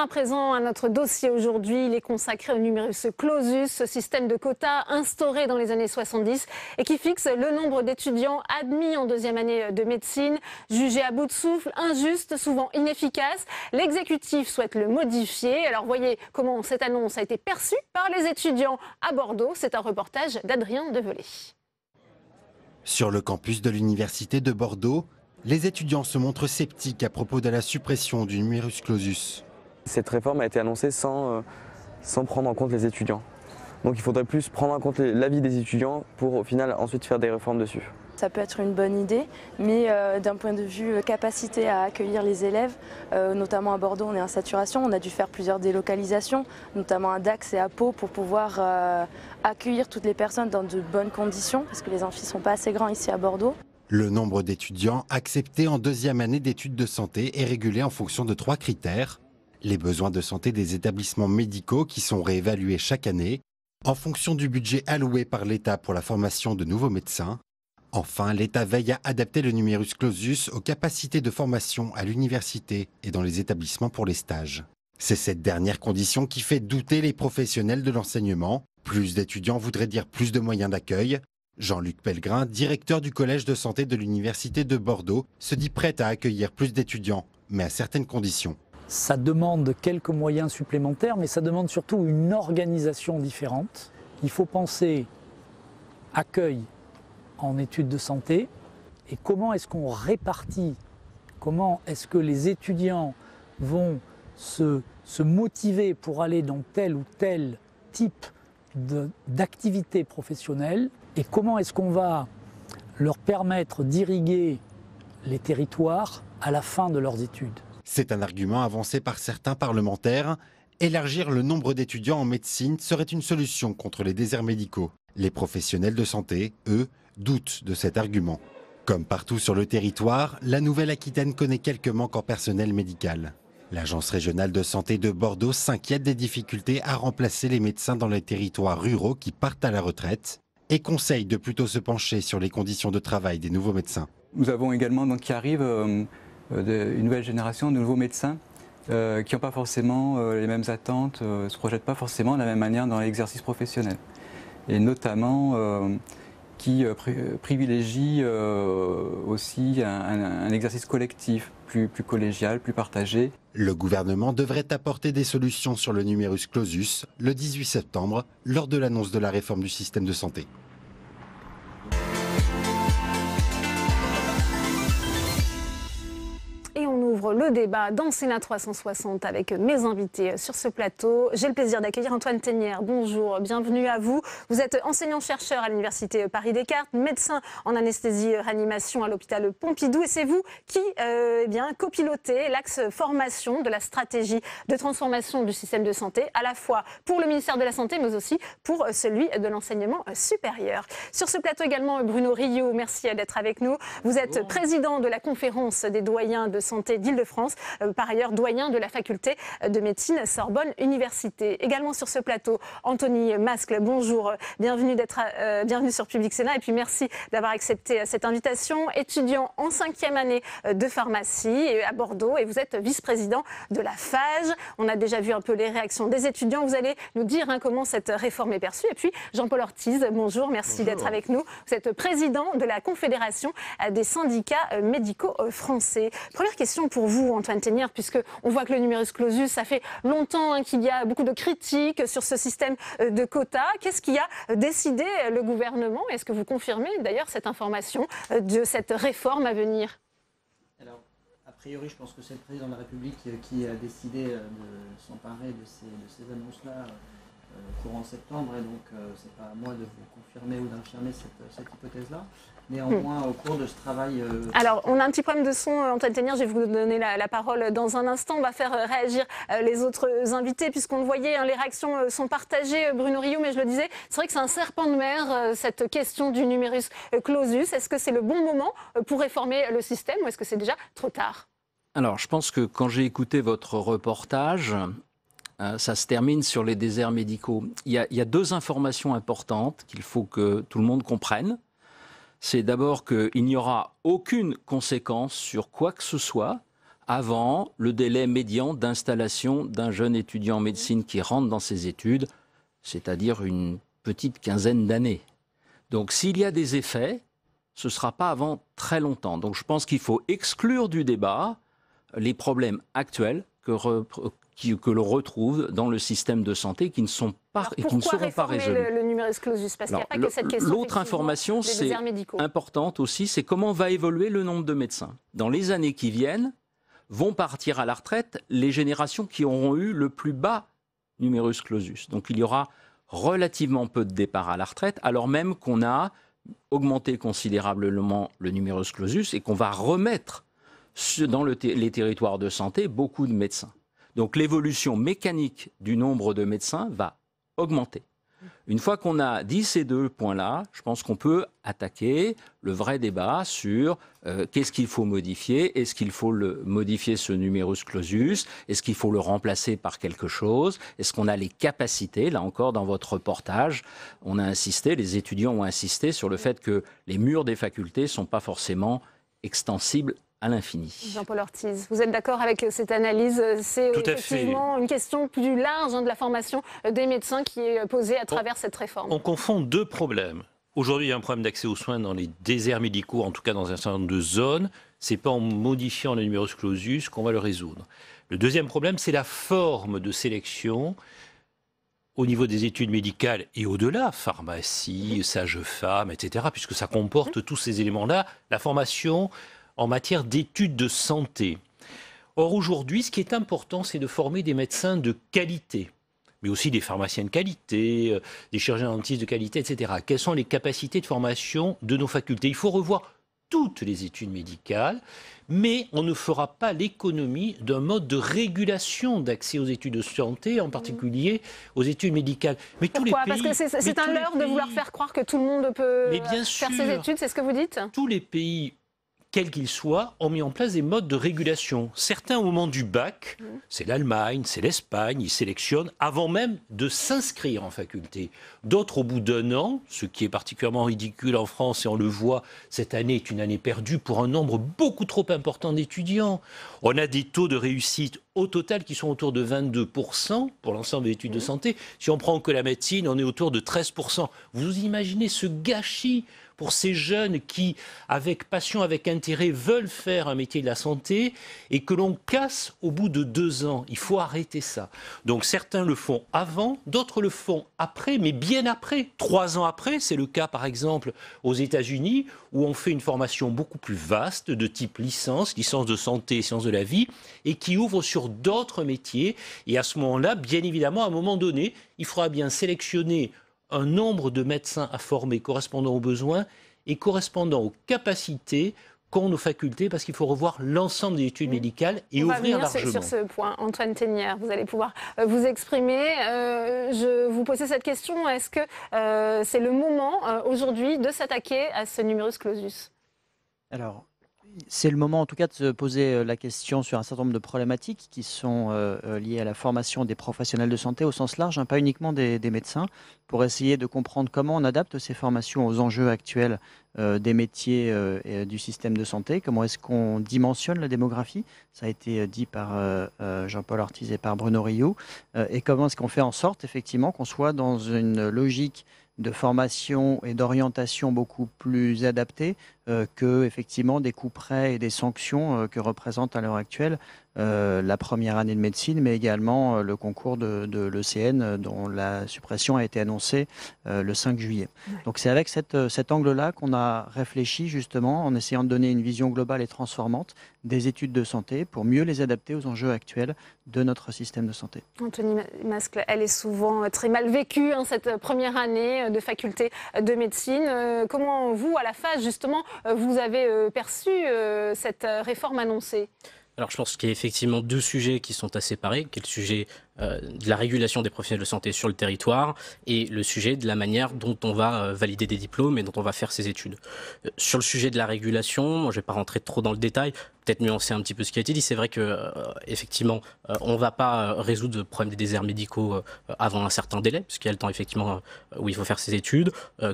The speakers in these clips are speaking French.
à présent à notre dossier aujourd'hui. Il est consacré au numerus clausus, ce système de quotas instauré dans les années 70 et qui fixe le nombre d'étudiants admis en deuxième année de médecine, jugé à bout de souffle, injuste, souvent inefficace. L'exécutif souhaite le modifier. Alors voyez comment cette annonce a été perçue par les étudiants à Bordeaux. C'est un reportage d'Adrien Develay. Sur le campus de l'Université de Bordeaux, les étudiants se montrent sceptiques à propos de la suppression du numerus clausus cette réforme a été annoncée sans, euh, sans prendre en compte les étudiants. Donc il faudrait plus prendre en compte l'avis des étudiants pour au final ensuite faire des réformes dessus. Ça peut être une bonne idée, mais euh, d'un point de vue euh, capacité à accueillir les élèves, notamment à Bordeaux, on est en saturation, on a dû faire plusieurs délocalisations, notamment à Dax et à Pau, pour pouvoir accueillir toutes les personnes dans de bonnes conditions, parce que les amphis ne sont pas assez grands ici à Bordeaux. Le nombre d'étudiants acceptés en deuxième année d'études de santé est régulé en fonction de trois critères les besoins de santé des établissements médicaux qui sont réévalués chaque année, en fonction du budget alloué par l'État pour la formation de nouveaux médecins. Enfin, l'État veille à adapter le numerus clausus aux capacités de formation à l'université et dans les établissements pour les stages. C'est cette dernière condition qui fait douter les professionnels de l'enseignement. Plus d'étudiants voudraient dire plus de moyens d'accueil. Jean-Luc Pellegrin, directeur du Collège de santé de l'Université de Bordeaux, se dit prêt à accueillir plus d'étudiants, mais à certaines conditions ça demande quelques moyens supplémentaires, mais ça demande surtout une organisation différente. Il faut penser accueil en études de santé et comment est-ce qu'on répartit, comment est-ce que les étudiants vont se, se, motiver pour aller dans tel ou tel type d'activité professionnelle et comment est-ce qu'on va leur permettre d'irriguer les territoires à la fin de leurs études. C'est un argument avancé par certains parlementaires. Élargir le nombre d'étudiants en médecine serait une solution contre les déserts médicaux. Les professionnels de santé, eux, doutent de cet argument. Comme partout sur le territoire, la Nouvelle-Aquitaine connaît quelques manques en personnel médical. L'Agence régionale de santé de Bordeaux s'inquiète des difficultés à remplacer les médecins dans les territoires ruraux qui partent à la retraite et conseille de plutôt se pencher sur les conditions de travail des nouveaux médecins. Nous avons également donc qui euh, euh, une nouvelle génération, de nouveaux médecins euh, qui n'ont pas forcément euh, les mêmes attentes, se projettent pas forcément de la même manière dans l'exercice professionnel. Et notamment qui privilégient aussi un, exercice collectif, plus, plus collégial, plus partagé. Le gouvernement devrait apporter des solutions sur le numerus clausus le 18 septembre, lors de l'annonce de la réforme du système de santé. le débat dans Sénat 360 avec mes invités sur ce plateau. J'ai le plaisir d'accueillir Antoine Ténière. Bonjour, bienvenue à vous. Vous êtes enseignant-chercheur à l'Université Paris-Descartes, médecin en anesthésie-réanimation euh, à l'hôpital Pompidou. Et c'est vous qui euh, eh bien, copilotez l'axe formation de la stratégie de transformation du système de santé, à la fois pour le ministère de la Santé, mais aussi pour euh, celui de l'enseignement supérieur. Sur ce plateau également, Bruno Rio, merci d'être avec nous. Vous êtes président de la conférence des doyens de santé d'Île-de-France. France, euh, par ailleurs doyen de la faculté de médecine Sorbonne Université. Également sur ce plateau, Anthony Mascle, bonjour, bienvenue, d'être, euh, bienvenue sur Public Sénat et puis merci d'avoir accepté euh, cette invitation. Étudiant en cinquième année de pharmacie à Bordeaux et vous êtes vice-président de la FAGE. On a déjà vu un peu les réactions des étudiants. Vous allez nous dire hein, comment cette réforme est perçue. Et puis Jean-Paul Ortiz, bonjour, merci d'être avec nous. Vous êtes président de la Confédération des syndicats médicaux français. Première question pour vous vous, Antoine tenir, puisque on voit que le numerus clausus, ça fait longtemps hein, qu'il y a beaucoup de critiques sur ce système euh, de quotas. Qu'est-ce qui a décidé euh, le gouvernement Est-ce que vous confirmez d'ailleurs cette information euh, de cette réforme à venir Alors, a priori, je pense que c'est le président de la République qui a décidé de s'emparer de ces, annonces-là courant septembre, et donc c'est pas à moi de vous confirmer ou d'infirmer cette hypothèse-là néanmoins au cours de ce travail euh, Alors, on a un petit problème de son, euh, Antoine Tenier. Je vais vous donner la, parole dans un instant. On va faire euh, réagir les autres invités, puisqu'on le voyait, hein, les réactions sont partagées, Bruno Rio, mais je le disais, c'est vrai que c'est un serpent de mer, cette question du numerus clausus. Est-ce que c'est le bon moment pour réformer le système ou est-ce que c'est déjà trop tard alors, je pense que quand j'ai écouté votre reportage, ça se termine sur les déserts médicaux. Il il y a deux informations importantes qu'il faut que tout le monde comprenne c'est d'abord qu'il n'y aura aucune conséquence sur quoi que ce soit avant le délai médian d'installation d'un jeune étudiant en médecine qui rentre dans ses études, c'est-à-dire une petite quinzaine d'années. Donc s'il y a des effets, ce ne sera pas avant très longtemps. Donc je pense qu'il faut exclure du débat les problèmes actuels que, que l'on retrouve dans le système de santé qui ne sont pas et qui ne seront pas résolus. Le, L'autre que information, c'est importante aussi, c'est comment va évoluer le nombre de médecins. Dans les années qui viennent, vont partir à la retraite les générations qui auront eu le plus bas numerus clausus. Donc il y aura relativement peu de départs à la retraite, alors même qu'on a augmenté considérablement le numerus clausus et qu'on va remettre dans le les territoires de santé beaucoup de médecins. Donc l'évolution mécanique du nombre de médecins va augmenter. Une fois qu'on a dit ces deux points-là, je pense qu'on peut attaquer le vrai débat sur euh, qu'est-ce qu'il faut modifier, est-ce qu'il faut modifier ce numerus clausus, est-ce qu'il faut le remplacer par quelque chose, est-ce qu'on a les capacités, là encore dans votre reportage, on a insisté, les étudiants ont insisté sur le fait que les murs des facultés ne sont pas forcément extensible à l'infini. Jean-Paul Ortiz, vous êtes d'accord avec cette analyse C'est effectivement une question plus large hein, de la formation des médecins qui est posée à travers cette réforme. On confond deux problèmes. Aujourd'hui, il y a un problème d'accès aux soins dans les déserts médicaux, en tout cas dans un certain nombre de zones. C'est pas en modifiant le numerus clausus qu'on va le résoudre. Le deuxième problème, c'est la forme de sélection au niveau des études médicales et au-delà, pharmacie, mhm. sage-femme, etc., puisque ça mhm. comporte tous ces éléments-là, la formation en matière d'études de santé. Or, aujourd'hui, ce qui est important, c'est de former des médecins de qualité, mais aussi des pharmaciens de qualité, euh, des chirurgiens dentistes de qualité, etc. Quelles sont les capacités de formation de nos facultés Il faut revoir toutes les études médicales, mais on ne fera pas l'économie d'un mode de régulation d'accès aux études de santé, en particulier aux études médicales. Mais Pourquoi Parce que c'est un leurre de vouloir faire croire que tout le monde peut euh, faire ses études, c'est ce que vous dites Tous les pays quels qu'ils soient, ont mis en place des modes de régulation. Certains, au moment du bac, mmh. c'est l'Allemagne, c'est l'Espagne, ils sélectionnent avant même de s'inscrire en faculté. D'autres, au bout d'un an, ce qui est particulièrement ridicule en France, et on le voit, cette année est une année perdue pour un nombre beaucoup trop important d'étudiants. On a des taux de réussite au total qui sont autour de 22% pour l'ensemble des études de mmh. santé. Si on prend que la médecine, on est autour de 13%. Vous imaginez ce gâchis pour ces jeunes qui, avec passion, avec intérêt, veulent faire un métier de la santé et que l'on casse au bout de deux ans. Il faut arrêter ça. Donc certains le font avant, d'autres le font après, mais bien après, trois ans après. C'est le cas, par exemple, aux États-Unis, où on fait une formation beaucoup plus vaste de type licence, licence de santé et sciences de la vie, et qui ouvre sur d'autres métiers. Et à ce moment-là, bien évidemment, à un moment donné, il faudra bien sélectionner un nombre de médecins à former correspondant aux besoins et correspondant aux capacités qu'ont nos facultés, parce qu'il faut revoir l'ensemble des études mmh. médicales et ouvrir va largement. Sur ce point, Antoine Ténière, vous allez pouvoir euh, vous exprimer. Euh, je vous posais cette question. Est-ce que euh, c'est le moment aujourd'hui de s'attaquer à ce numerus clausus Alors, c'est le moment en tout cas de se poser euh, la question sur un certain nombre de problématiques qui sont euh, euh, liées à la formation des professionnels de santé au sens large, hein, pas uniquement des, médecins, pour essayer de comprendre comment on adapte ces formations aux enjeux actuels des métiers et, du système de santé, comment est-ce qu'on dimensionne la démographie, ça a été dit par Jean-Paul Ortiz et par Bruno Rio, et comment est-ce qu'on fait en sorte effectivement qu'on soit dans une logique de formation et d'orientation beaucoup plus adaptée euh, que effectivement des prêts et des sanctions euh, que représente à l'heure actuelle euh, la première année de médecine, mais également le concours de, de l'ECN dont la suppression a été annoncée le 5 juillet. Donc c'est avec cet angle-là qu'on a réfléchi justement en essayant de donner une vision globale et transformante des études de santé pour mieux les adapter aux enjeux actuels de notre système de santé. Anthony Mascle, elle est souvent très mal vécue, hein, cette première année de faculté de médecine. comment vous, à la phase justement, euh, vous avez euh, perçu euh, cette réforme annoncée alors je pense qu'il y a effectivement deux sujets qui sont à séparer, qui est le sujet euh, de la régulation des professionnels de santé sur le territoire et le sujet de la manière dont on va euh, valider des diplômes et dont on va faire ses études. Euh, sur le sujet de la régulation, je ne vais pas rentrer trop dans le détail, peut-être nuancer un petit peu ce qui a été dit. C'est vrai que effectivement, on ne va pas résoudre le problème des déserts médicaux avant un certain délai, puisqu'il y a le temps effectivement où il faut faire ses études.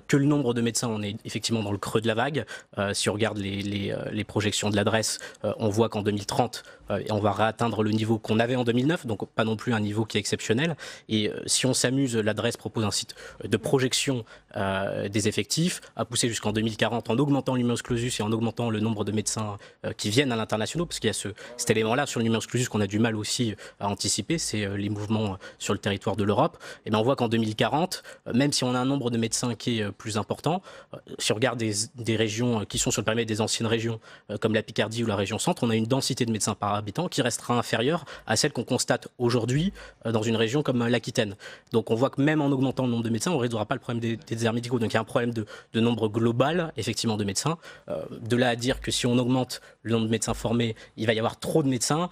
que le nombre de médecins, on est effectivement dans le creux de la vague. si on regarde les, les, les projections de l'adresse, on voit qu'en 2030, euh, et on va réatteindre le niveau qu'on avait en 2009, donc pas non plus un niveau qui est exceptionnel. Et euh, si on s'amuse, l'adresse propose un site euh, de projection des effectifs à pousser jusqu'en 2040 en augmentant l'humus clausus et en augmentant le nombre de médecins qui viennent à l'international, parce qu'il y a ce, cet élément-là sur l'humus clausus qu'on a du mal aussi à anticiper, c'est les mouvements sur le territoire de l'Europe. Et eh bien on voit qu'en 2040, même si on a un nombre de médecins qui est plus important, si on regarde des, des régions qui sont sur le périmètre des anciennes régions, comme la Picardie ou la région centre, on a une densité de médecins par habitants, qui restera inférieure à celle qu'on constate aujourd'hui euh, dans une région comme euh, l'Aquitaine. Donc on voit que même en augmentant le nombre de médecins, on ne résoudra pas le problème des, déserts médicaux. Donc il y a un problème de, nombre global, effectivement, de médecins. Euh, de là à dire que si on augmente le nombre de médecins formés, il va y avoir trop de médecins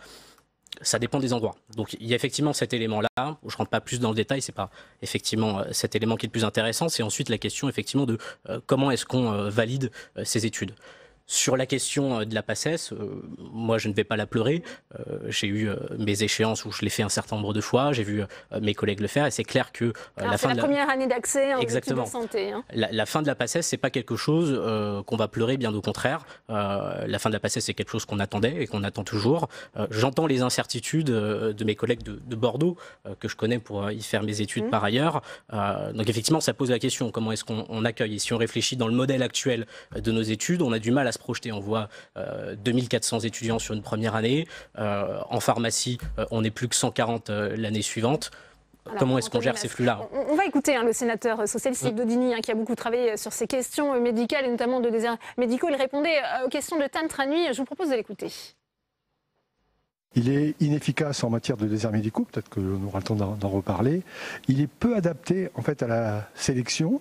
ça dépend des endroits. Donc il y a effectivement cet élément-là, je ne rentre pas plus dans le détail, c'est pas effectivement cet élément qui est le plus intéressant, c'est ensuite la question effectivement de comment est-ce qu'on valide ces études. Sur la question euh, de la passesse, euh, moi je ne vais pas la pleurer. Euh, j'ai eu mes échéances où je l'ai fait un certain nombre de fois, j'ai vu mes collègues le faire et c'est clair que la fin de la première année d'accès en Exactement. santé. Hein. La, fin de la passesse, c'est pas quelque chose qu'on va pleurer, bien au contraire. la fin de la passesse, c'est quelque chose qu'on attendait et qu'on attend toujours. J'entends les incertitudes de mes collègues de, Bordeaux que je connais pour y faire mes études mmh. par ailleurs. donc effectivement, ça pose la question comment est-ce qu'on accueille si on réfléchit dans le modèle actuel de nos études, on a du mal à se projeter. On voit 2400 euh, étudiants sur une première année. Euh, en pharmacie, euh, on n'est plus que 140 l'année suivante. Comment est-ce qu'on gère ces flux-là on, va écouter hein, le sénateur socialiste mm. Dodini, hein, qui a beaucoup travaillé sur ces questions médicales et notamment de déserts médicaux. Il répondait aux questions de Tantra Nuit. Je vous propose de l'écouter. Il est inefficace en matière de déserts médicaux, peut-être que aura le temps d'en reparler. Il est peu adapté en fait à la sélection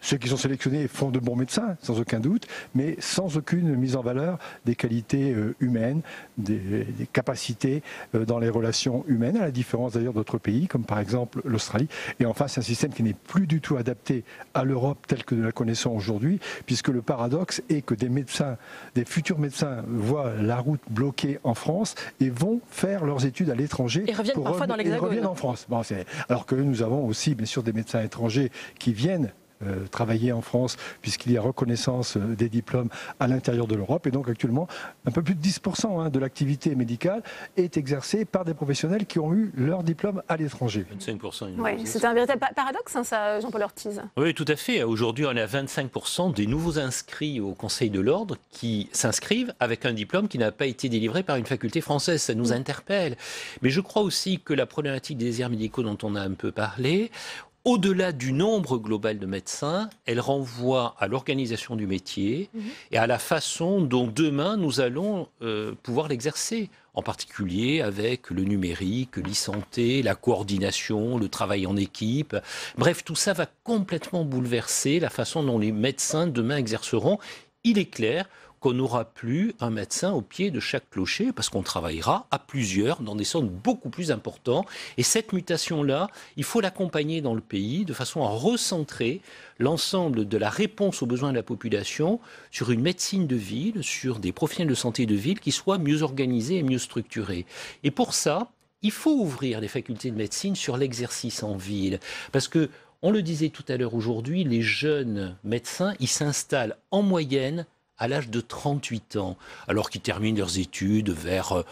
ceux qui sont sélectionnés font de bons médecins, sans aucun doute, mais sans aucune mise en valeur des qualités euh, humaines, des, capacités euh, dans les relations humaines, à la différence d'ailleurs d'autres pays, comme par exemple l'Australie. Et enfin, c'est un système qui n'est plus du tout adapté à l'Europe telle que nous la connaissons aujourd'hui, puisque le paradoxe est que des médecins, des futurs médecins voient la route bloquée en France et vont faire leurs études à l'étranger. Et reviennent parfois dans l'Hexagone. reviennent en France. alors que nous avons aussi, bien sûr, des médecins étrangers qui viennent euh, travailler en France, puisqu'il y a reconnaissance euh, des diplômes à l'intérieur de l'Europe. Et donc actuellement, un peu plus de 10% hein, de l'activité médicale est exercée par des professionnels qui ont eu leur diplôme à l'étranger. 25%. c'est un véritable paradoxe, hein, ça, Jean-Paul Ortiz. Oui, tout à fait. Aujourd'hui, on a 25% des nouveaux inscrits au Conseil de l'Ordre qui s'inscrivent avec un diplôme qui n'a pas été délivré par une faculté française. Ça nous mm. interpelle. Mais je crois aussi que la problématique des désirs médicaux dont on a un peu parlé, au-delà du nombre global de médecins, elle renvoie à l'organisation du métier mhm. et à la façon dont demain nous allons euh, pouvoir l'exercer, en particulier avec le numérique, l'e-santé, la coordination, le travail en équipe. Bref, tout ça va complètement bouleverser la façon dont les médecins demain exerceront. Il est clair qu'on n'aura plus un médecin au pied de chaque clocher, parce qu'on travaillera à plusieurs dans des centres beaucoup plus importants. Et cette mutation-là, il faut l'accompagner dans le pays de façon à recentrer l'ensemble de la réponse aux besoins de la population sur une médecine de ville, sur des profils de santé de ville qui soient mieux organisés et mieux structurés. Et pour ça, il faut ouvrir les facultés de médecine sur l'exercice en ville. Parce que, on le disait tout à l'heure aujourd'hui, les jeunes médecins, ils s'installent en moyenne à l'âge de 38 ans, alors qu'ils terminent leurs études vers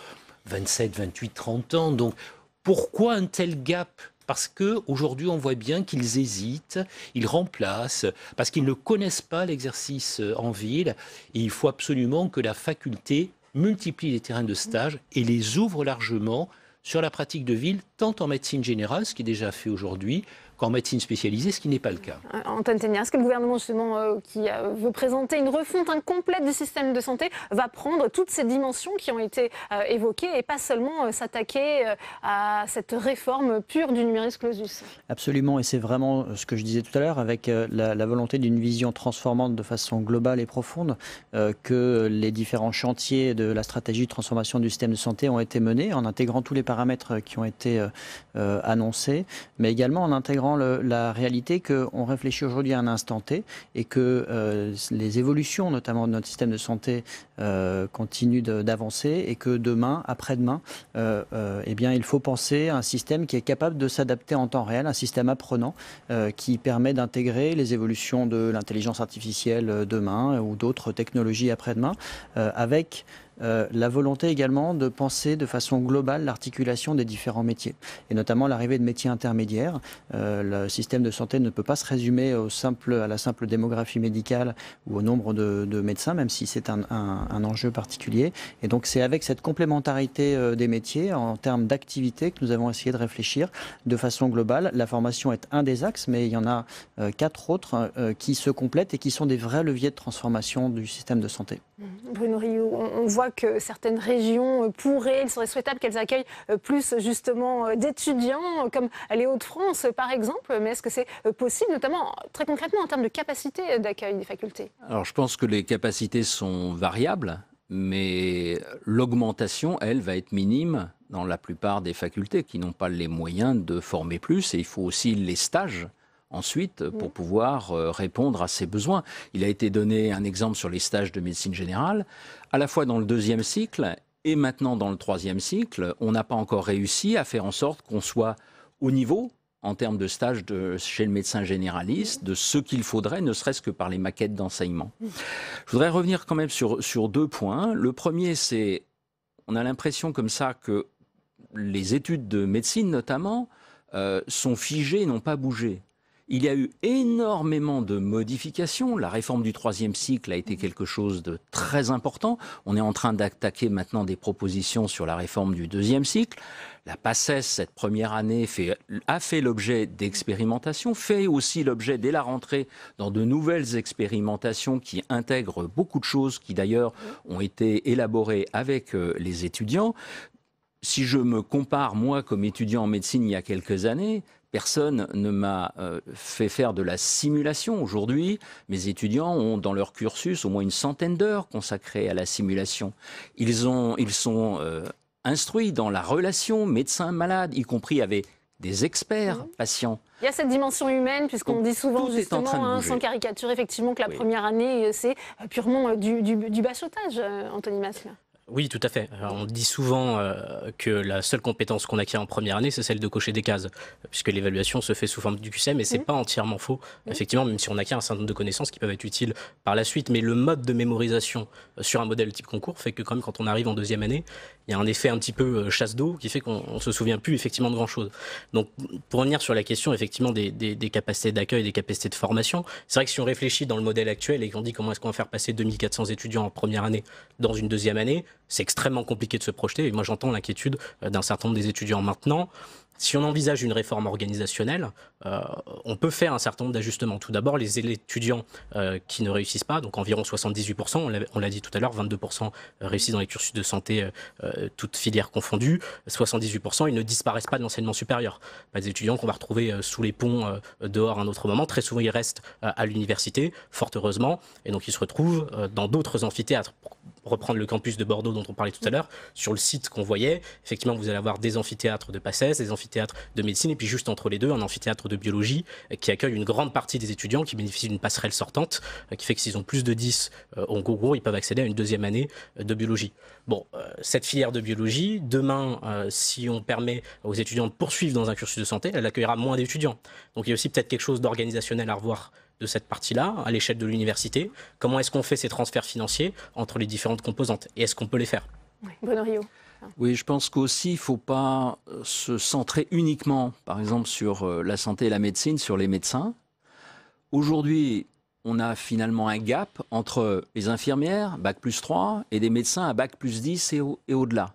27, 28, 30 ans. Donc pourquoi un tel gap parce que aujourd'hui on voit bien qu'ils hésitent, ils remplacent, parce qu'ils ne connaissent pas l'exercice euh, en ville. il faut absolument que la faculté multiplie les terrains de stage et les ouvre largement sur la pratique de ville, tant en médecine générale, ce qui est déjà fait aujourd'hui, qu'en médecine spécialisée, ce qui n'est pas le cas. Euh, Antoine Ténia, est-ce que le gouvernement justement euh, qui euh, veut présenter une refonte incomplète du système de santé va prendre toutes ces dimensions qui ont été évoquées et pas seulement s'attaquer à cette réforme pure du numérique clausus Absolument, et c'est vraiment ce que je disais tout à l'heure avec la, volonté d'une vision transformante de façon globale et profonde que les différents chantiers de la stratégie de transformation du système de santé ont été menés en intégrant tous les paramètres qui ont été annoncés, mais également en intégrant la réalité qu'on réfléchit aujourd'hui à un instant T et que euh, les évolutions, notamment de notre système de santé, euh, continuent d'avancer et que demain, après-demain, euh, eh bien, il faut penser à un système qui est capable de s'adapter en temps réel, un système apprenant qui permet d'intégrer les évolutions de l'intelligence artificielle demain ou d'autres technologies après-demain avec euh, la volonté également de penser de façon globale l'articulation des différents métiers, et notamment l'arrivée de métiers intermédiaires. Euh, le système de santé ne peut pas se résumer au simple, à la simple démographie médicale ou au nombre de, médecins, même si c'est un, un, enjeu particulier. Et donc c'est avec cette complémentarité euh, des métiers en termes d'activité que nous avons essayé de réfléchir de façon globale. La formation est un des axes, mais il y en a quatre autres qui se complètent et qui sont des vrais leviers de transformation du système de santé. Mhm. Bruno Rio, on, voit que certaines régions euh, pourraient, il serait souhaitable qu'elles accueillent euh, plus euh, justement d'étudiants, comme les Hauts-de-France par exemple, mais est-ce que c'est possible, notamment très concrètement en termes de capacité d'accueil des facultés Alors je pense que les capacités sont variables, mais l'augmentation, elle, va être minime dans la plupart des facultés qui n'ont pas les moyens de former plus, et il faut aussi les stages ensuite euh, pour mm. pouvoir euh, répondre à ses besoins. Il a été donné un exemple sur les stages de médecine générale, à la fois dans le deuxième cycle et maintenant dans le troisième cycle, on n'a pas encore réussi à faire en sorte qu'on soit au niveau en termes de stage chez le médecin généraliste, de ce qu'il faudrait, ne serait-ce que par les maquettes d'enseignement. Mm. Je voudrais revenir quand même sur, deux points. Le premier, c'est, on a l'impression comme ça que les études de médecine notamment euh, sont figées, n'ont pas bougé. Il y a eu énormément de modifications. La réforme du troisième cycle a été mhm. quelque chose de très important. On est en train d'attaquer maintenant des propositions sur la réforme du deuxième cycle. La PACES, cette première année, a fait l'objet d'expérimentations, fait aussi l'objet, dès la rentrée, dans de nouvelles expérimentations qui intègrent beaucoup de choses qui, d'ailleurs, ont été élaborées avec euh, les étudiants si je me compare, moi, comme étudiant en médecine il y a quelques années, Personne ne m'a euh, fait faire de la simulation. Aujourd'hui, mes étudiants ont dans leur cursus au moins une centaine d'heures consacrées à la simulation. Ils, ont, ils sont euh, instruits dans la relation médecin-malade, y compris avec des experts mhm. patients. Il y a cette dimension humaine, puisqu'on dit souvent, justement, hein, sans caricature, effectivement, que la première année, euh, c'est purement du, du, bachotage, Anthony Maslin. Oui, tout à fait. on dit souvent euh, que la seule compétence qu'on acquiert en première année, c'est celle de cocher des cases, puisque l'évaluation se fait sous forme du QCM, e et c'est mmh. pas entièrement faux. Mmh. Effectivement, même si on acquiert un certain nombre de connaissances qui peuvent être utiles par la suite, mais le mode de mémorisation euh, sur un modèle type concours fait que quand même, quand on arrive en deuxième année, il y a un effet un petit peu euh, chasse d'eau qui fait qu'on ne se souvient plus effectivement de grand-chose. Donc, pour revenir sur la question effectivement des, des capacités d'accueil, des capacités de formation, c'est vrai que si on réfléchit dans le modèle actuel et qu'on dit comment est-ce qu'on va faire passer 2400 étudiants en première année dans une deuxième année, c'est extrêmement compliqué de se projeter. Et moi, j'entends l'inquiétude euh, d'un certain nombre des étudiants maintenant si on envisage une réforme organisationnelle, euh, on peut faire un certain nombre d'ajustements. Tout d'abord, les étudiants euh, qui ne réussissent pas, donc environ 78%, on l'a dit tout à l'heure, 22% euh, réussissent dans les cursus de santé, toutes filières confondues, 78%, ils ne disparaissent pas de l'enseignement supérieur. Pas des étudiants qu'on va retrouver sous les ponts dehors à un autre moment, très souvent ils restent à l'université, fort heureusement, et donc ils se retrouvent dans d'autres amphithéâtres reprendre le campus de Bordeaux dont on parlait tout à mm. l'heure, sur le site qu'on voyait, effectivement, vous allez avoir des amphithéâtres de Passès, des amphithéâtres de médecine, et puis juste entre les deux, un amphithéâtre de biologie euh, qui accueille une grande partie des étudiants qui bénéficient d'une passerelle sortante, euh, qui fait que s'ils ont plus de 10 euh, en Gogo, ils peuvent accéder à une deuxième année de biologie. Bon, cette filière de biologie, demain, si on permet aux étudiants de poursuivre dans un cursus de santé, elle accueillera moins d'étudiants. Donc il y a aussi peut-être quelque chose d'organisationnel à revoir de cette partie-là à l'échelle de l'université Comment est-ce qu'on fait ces transferts financiers entre les différentes composantes Et est-ce qu'on peut les faire oui. Oui, je pense qu'aussi, il ne faut pas euh, se centrer uniquement, par exemple, sur euh, la santé et la médecine, sur les médecins. Aujourd'hui, on a finalement un gap entre les infirmières, bac plus 3, et des médecins à bac plus 10 et au-delà. au delà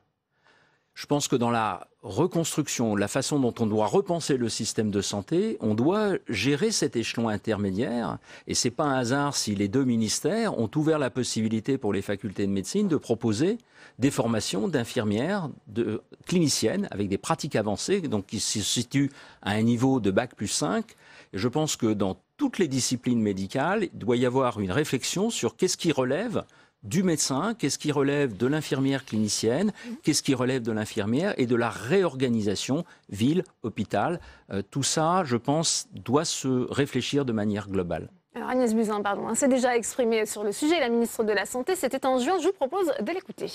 je pense que dans la reconstruction, la façon dont on doit repenser le système de santé, on doit gérer cet échelon intermédiaire. Et c'est pas un hasard si les deux ministères ont ouvert la possibilité pour les facultés de médecine de proposer des formations d'infirmières, de cliniciennes avec des pratiques avancées, donc qui se situent à un niveau de bac plus 5. je pense que dans toutes les disciplines médicales, il doit y avoir une réflexion sur qu'est-ce qui relève du médecin, qu'est-ce qui relève de l'infirmière clinicienne, mhm. qu'est-ce qui relève de l'infirmière et de la réorganisation ville, hôpital. Euh, tout ça, je pense, doit se réfléchir de manière globale. Agnès Buzyn, pardon, s'est hein, déjà exprimée sur le sujet. La ministre de la Santé, c'était en juin. Je vous propose de l'écouter.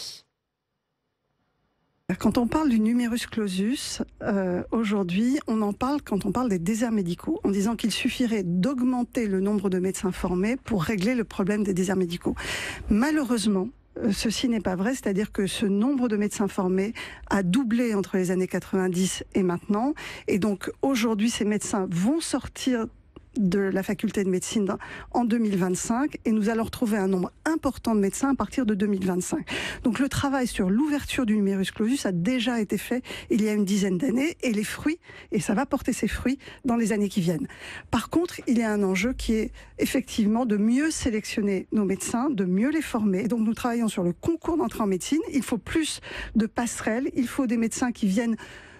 Quand on parle du numerus clausus, euh, aujourd'hui, on en parle quand on parle des déserts médicaux, en disant qu'il suffirait d'augmenter le nombre de médecins formés pour régler le problème des déserts médicaux. Malheureusement, euh, ceci n'est pas vrai, c'est-à-dire que ce nombre de médecins formés a doublé entre les années 90 et maintenant. Et donc aujourd'hui, ces médecins vont sortir de la faculté de médecine hein, en 2025 et nous allons retrouver un nombre important de médecins à partir de 2025. Donc le travail sur l'ouverture du numerus clausus a déjà été fait il y a une dizaine d'années et les fruits, et ça va porter ses fruits dans les années qui viennent. Par contre, il y a un enjeu qui est effectivement de mieux sélectionner nos médecins, de mieux les former. Et donc nous travaillons sur le concours d'entrée en médecine. Il faut plus de passerelles, il faut des médecins qui viennent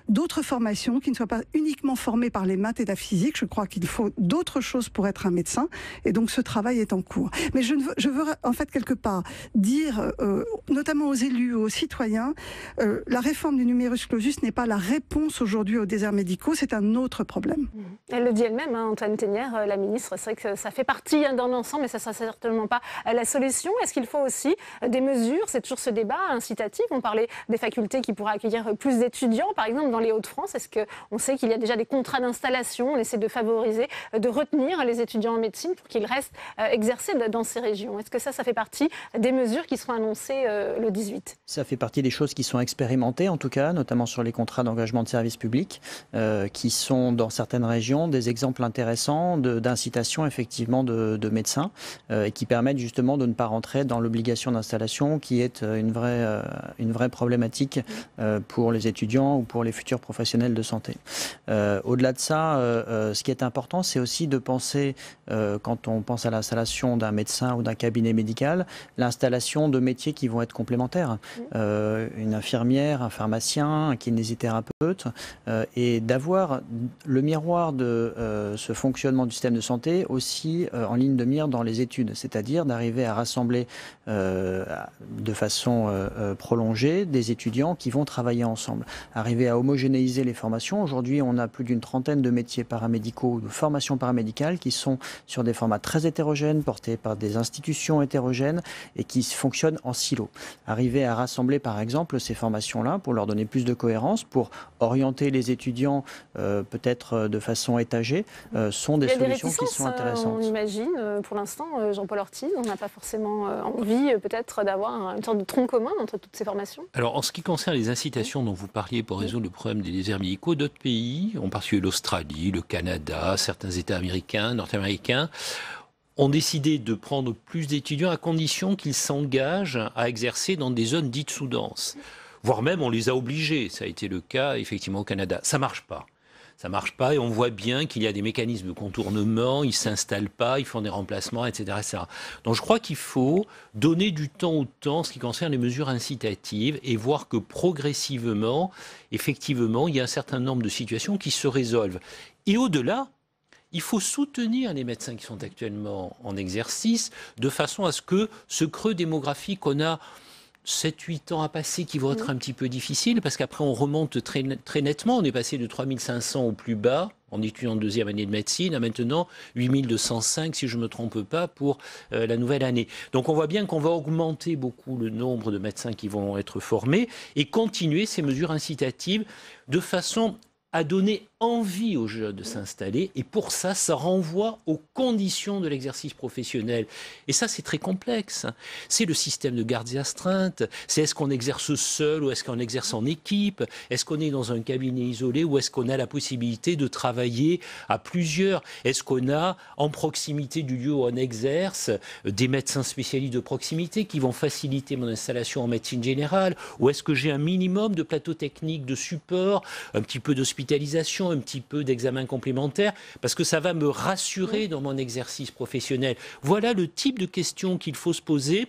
d'autres formations qui ne soient pas uniquement formées par les maths et la physique. Je crois qu'il faut d'autres choses pour être un médecin. Et donc ce travail est en cours. Mais je, veux, en fait quelque part dire, euh, notamment aux élus, aux citoyens, euh, la réforme du numerus clausus n'est pas la réponse aujourd'hui aux déserts médicaux, c'est un autre problème. Mmh. Elle le dit elle-même, hein, Antoine Ténière, euh, la ministre. C'est vrai que ça fait partie hein, d'un ensemble, mais ça ne sera certainement pas la solution. Est-ce qu'il faut aussi des mesures C'est toujours ce débat incitatif. On parlait des facultés qui pourraient accueillir plus d'étudiants, par exemple, dans les Hauts-de-France Est-ce qu'on sait qu'il y a déjà des contrats d'installation On essaie de favoriser, euh, de retenir les étudiants en médecine pour qu'ils restent euh, exercés dans ces régions. Est-ce que ça, ça fait partie des mesures qui seront annoncées euh, le 18 Ça fait partie des choses qui sont expérimentées, en tout cas, notamment sur les contrats d'engagement de service public, qui sont dans certaines régions des exemples intéressants d'incitation effectivement de, médecins et qui permettent justement de ne pas rentrer dans l'obligation d'installation, qui est une vraie, une vraie problématique pour les étudiants ou pour les futurs professionnelle de santé. Euh, au-delà de ça, euh, euh, ce qui est important, c'est aussi de penser, quand on pense à l'installation d'un médecin ou d'un cabinet médical, l'installation de métiers qui vont être complémentaires. une infirmière, un pharmacien, un kinésithérapeute, et d'avoir le miroir de ce fonctionnement du système de santé aussi en ligne de mire dans les études, c'est-à-dire d'arriver à rassembler de façon prolongée des étudiants qui vont travailler ensemble, arriver à homogénéiser Généraliser les formations. Aujourd'hui, on a plus d'une trentaine de métiers paramédicaux, de formations paramédicales qui sont sur des formats très hétérogènes, portés par des institutions hétérogènes et qui fonctionnent en silo. Arriver à rassembler, par exemple, ces formations-là pour leur donner plus de cohérence, pour orienter les étudiants euh, peut-être euh, de façon étagée, euh, sont des, solutions qui sont intéressantes. Hein, on imagine, pour l'instant, Jean-Paul Ortiz, on n'a pas forcément envie peut-être d'avoir une sorte de tronc commun entre toutes ces formations. Alors, en ce qui concerne les incitations dont vous parliez pour résoudre le problème des déserts médicaux, d'autres pays, en particulier l'Australie, le Canada, certains États américains, nord-américains, ont décidé de prendre plus d'étudiants à condition qu'ils s'engagent à exercer dans des zones dites sous-denses. Voire même, on les a obligés. Ça a été le cas, effectivement, au Canada. Ça marche pas ça marche pas. Et on voit bien qu'il y a des mécanismes de contournement, ils s'installent pas, ils font des remplacements, etc. etc. Donc je crois qu'il faut donner du temps au temps, ce qui concerne les mesures incitatives, et voir que progressivement, effectivement, il y a un certain nombre de situations qui se résolvent. Et au-delà, il faut soutenir les médecins qui sont actuellement en exercice de façon à ce que ce creux démographique qu'on a 7-8 ans à passer qui vont être un petit peu difficiles parce qu'après on remonte très, nettement. On est passé de 3500 au plus bas en étudiant deuxième année de médecine à maintenant 8205 si je ne me trompe pas pour euh, la nouvelle année. Donc on voit bien qu'on va augmenter beaucoup le nombre de médecins qui vont être formés et continuer ces mesures incitatives de façon à donner envie aux jeunes de s'installer. Et pour ça, ça renvoie aux conditions de l'exercice professionnel. Et ça, c'est très complexe. C'est le système de gardes astreinte, astreintes. C'est est-ce qu'on exerce seul ou est-ce qu'on exerce en équipe Est-ce qu'on est dans un cabinet isolé ou est-ce qu'on a la possibilité de travailler à plusieurs Est-ce qu'on a en proximité du lieu où on exerce des médecins spécialistes de proximité qui vont faciliter mon installation en médecine générale Ou est-ce que j'ai un minimum de plateaux techniques, de support, un petit peu d'hospitalisation un petit peu d'examen complémentaire, parce que ça va me rassurer dans mon exercice professionnel. Voilà le type de questions qu'il faut se poser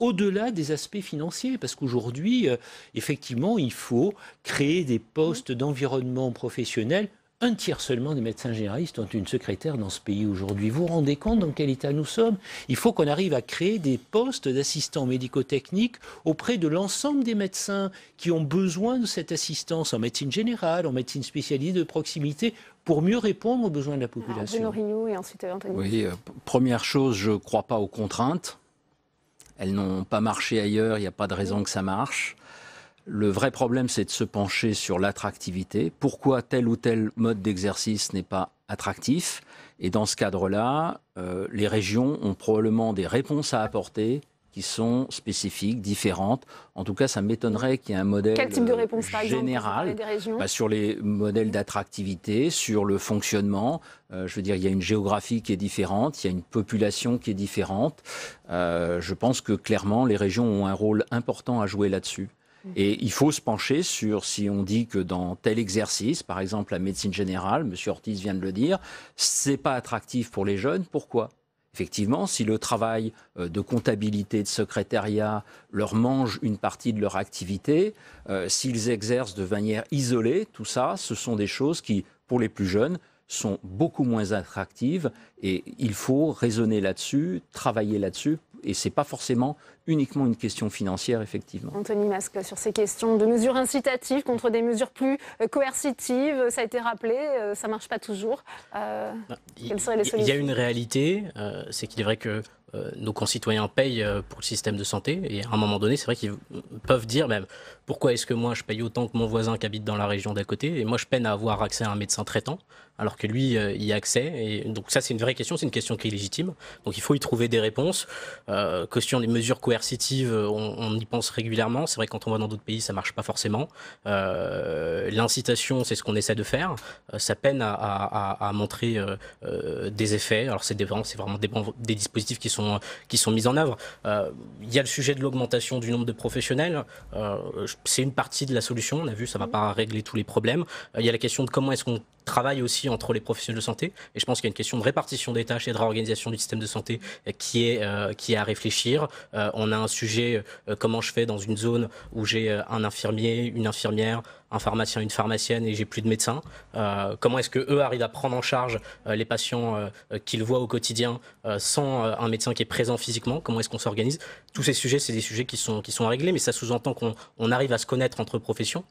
au-delà des aspects financiers, parce qu'aujourd'hui, euh, effectivement, il faut créer des postes d'environnement professionnel un tiers seulement des médecins généralistes ont une secrétaire dans ce pays aujourd'hui. Vous vous rendez compte dans quel état nous sommes Il faut qu'on arrive à créer des postes d'assistants médico-techniques auprès de l'ensemble des médecins qui ont besoin de cette assistance en médecine générale, en médecine spécialisée de proximité, pour mieux répondre aux besoins de la population. et ensuite euh, Oui, euh, première chose, je ne crois pas aux contraintes. Elles n'ont pas marché ailleurs, il n'y a pas de raison que ça marche. Le vrai problème, c'est de se pencher sur l'attractivité. Pourquoi tel ou tel mode d'exercice n'est pas attractif Et dans ce cadre-là, euh, les régions ont probablement des réponses à apporter qui sont spécifiques, différentes. En tout cas, ça m'étonnerait qu'il y ait un modèle euh, général bah, sur les modèles d'attractivité, sur le fonctionnement. Euh, je veux dire, il y a une géographie qui est différente, il y a une population qui est différente. je pense que clairement, les régions ont un rôle important à jouer là-dessus. Et il faut se pencher sur si on dit que dans tel exercice, par exemple la médecine générale, M. Ortiz vient de le dire, ce n'est pas attractif pour les jeunes. Pourquoi Effectivement, si le travail euh, de comptabilité, de secrétariat leur mange une partie de leur activité, euh, s'ils exercent de manière isolée, tout ça, ce sont des choses qui, pour les plus jeunes, sont beaucoup moins attractives et il faut raisonner là-dessus, travailler là-dessus et ce n'est pas forcément uniquement une question financière, effectivement. Anthony Masque, sur ces questions de mesures incitatives contre des mesures plus euh, coercitives, ça a été rappelé, euh, ça ne marche pas toujours. Euh, il, y a une réalité, c'est qu'il est vrai que nos concitoyens payent pour le système de santé, et à un moment donné, c'est vrai qu'ils peuvent dire même, pourquoi est-ce que moi je paye autant que mon voisin qui habite dans la région d'à côté et moi je peine à avoir accès à un médecin traitant alors que lui il euh, y a accès et donc ça c'est une vraie question c'est une question qui est légitime donc il faut y trouver des réponses euh, question des mesures coercitives euh, on, y pense régulièrement c'est vrai que quand on va dans d'autres pays ça marche pas forcément euh, l'incitation c'est ce qu'on essaie de faire euh, ça peine à, à, à montrer des effets alors c'est c'est vraiment des, des, dispositifs qui sont qui sont mis en œuvre il y a le sujet de l'augmentation du nombre de professionnels je c'est une partie de la solution. On a vu, ça ne va mhm. pas régler tous les problèmes. Euh, il y a la question de comment est-ce qu'on Travaille aussi entre les professionnels de santé. Et je pense qu'il y a une question de répartition des tâches et de réorganisation du système de santé euh, qui est, euh, qui est à réfléchir. Euh, on a un sujet, comment je fais dans une zone où j'ai un infirmier, une infirmière, un pharmacien, une pharmacienne et j'ai plus de médecins comment est-ce que eux arrivent à prendre en charge les patients qu'ils voient au quotidien sans un médecin qui est présent physiquement Comment est-ce qu'on s'organise Tous ces sujets, c'est des sujets qui sont, qui sont à régler, mais ça sous-entend qu'on on arrive à se connaître entre professions.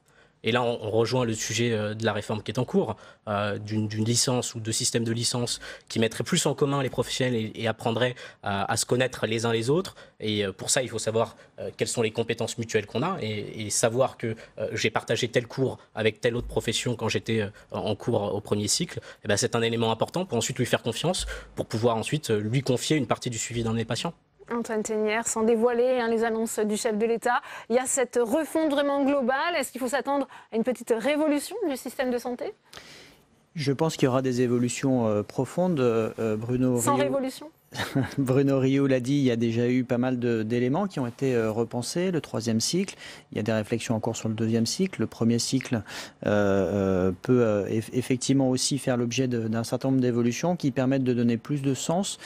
Et là, on, rejoint le sujet euh, de la réforme qui est en cours, euh, d'une licence ou de système de licence qui mettrait plus en commun les professionnels et, apprendrait euh, à se connaître les uns les autres. Et pour ça, il faut savoir quelles sont les compétences mutuelles qu'on a et, savoir que j'ai partagé tel cours avec telle autre profession quand j'étais en cours au premier cycle. Eh ben, c'est un élément important pour ensuite lui faire confiance, pour pouvoir ensuite lui confier une partie du suivi d'un des patients. Antoine Ténière, sans dévoiler hein, les annonces du chef de l'État, il y a cette refondrement global. Est-ce qu'il faut s'attendre à une petite révolution du système de santé Je pense qu'il y aura des évolutions euh, profondes, euh, euh, Bruno. Sans révolution Bruno Rio l'a dit, il y a déjà eu pas mal d'éléments qui ont été euh, repensés. Le troisième cycle, il y a des réflexions encore sur le deuxième cycle. Le premier cycle euh, euh, peut effectivement aussi faire l'objet d'un certain nombre d'évolutions qui permettent de donner plus de sens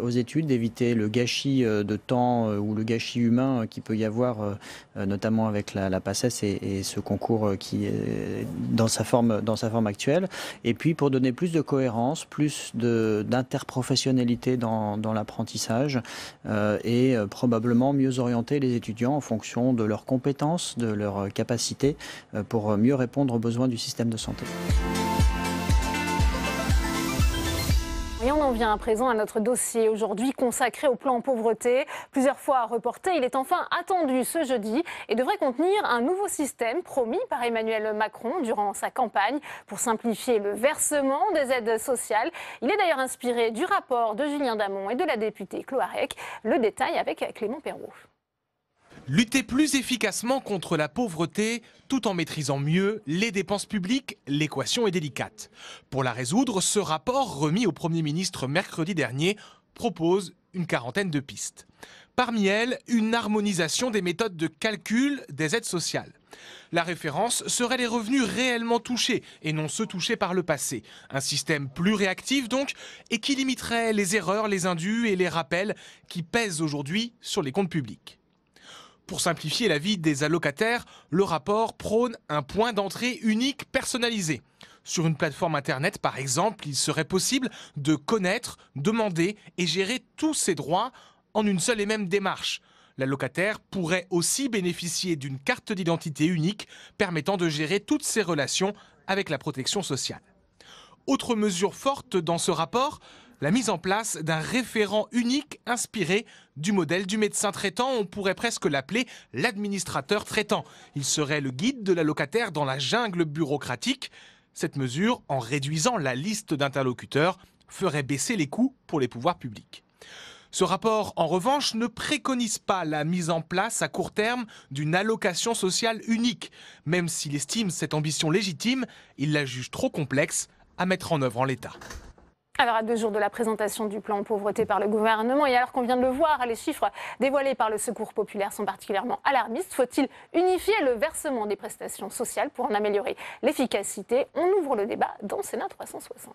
aux études, d'éviter le gâchis de temps ou le gâchis humain qui peut y avoir, notamment avec la, la PACES et, ce concours qui est dans sa, forme, dans sa forme actuelle. Et puis pour donner plus de cohérence, plus d'interprofessionnalité dans dans, l'apprentissage euh, et euh, probablement mieux orienter les étudiants en fonction de leurs compétences, de leurs capacités euh, pour mieux répondre aux besoins du système de santé. Et on en vient à présent à notre dossier aujourd'hui consacré au plan pauvreté. Plusieurs fois reporté, il est enfin attendu ce jeudi et devrait contenir un nouveau système promis par Emmanuel Macron durant sa campagne pour simplifier le versement des aides sociales. Il est d'ailleurs inspiré du rapport de Julien Damon et de la députée Cloarec. Le détail avec Clément Perrault. Lutter plus efficacement contre la pauvreté tout en maîtrisant mieux les dépenses publiques, l'équation est délicate. Pour la résoudre, ce rapport remis au Premier ministre mercredi dernier propose une quarantaine de pistes. Parmi elles, une harmonisation des méthodes de calcul des aides sociales. La référence serait les revenus réellement touchés et non ceux touchés par le passé. Un système plus réactif donc et qui limiterait les erreurs, les indus et les rappels qui pèsent aujourd'hui sur les comptes publics. Pour simplifier la vie des allocataires, le rapport prône un point d'entrée unique personnalisé. Sur une plateforme Internet, par exemple, il serait possible de connaître, demander et gérer tous ses droits en une seule et même démarche. L'allocataire pourrait aussi bénéficier d'une carte d'identité unique permettant de gérer toutes ses relations avec la protection sociale. Autre mesure forte dans ce rapport, la mise en place d'un référent unique inspiré du modèle du médecin traitant. On pourrait presque l'appeler l'administrateur traitant. Il serait le guide de l'allocataire dans la jungle bureaucratique. Cette mesure, en réduisant la liste d'interlocuteurs, ferait baisser les coûts pour les pouvoirs publics. Ce rapport, en revanche, ne préconise pas la mise en place à court terme d'une allocation sociale unique. Même s'il estime cette ambition légitime, il la juge trop complexe à mettre en œuvre en l'état. Alors, à deux jours de la présentation du plan pauvreté par le gouvernement, et alors qu'on vient de le voir, les chiffres dévoilés par le Secours populaire sont particulièrement alarmistes. Faut-il unifier le versement des prestations sociales pour en améliorer l'efficacité On ouvre le débat dans Sénat 360.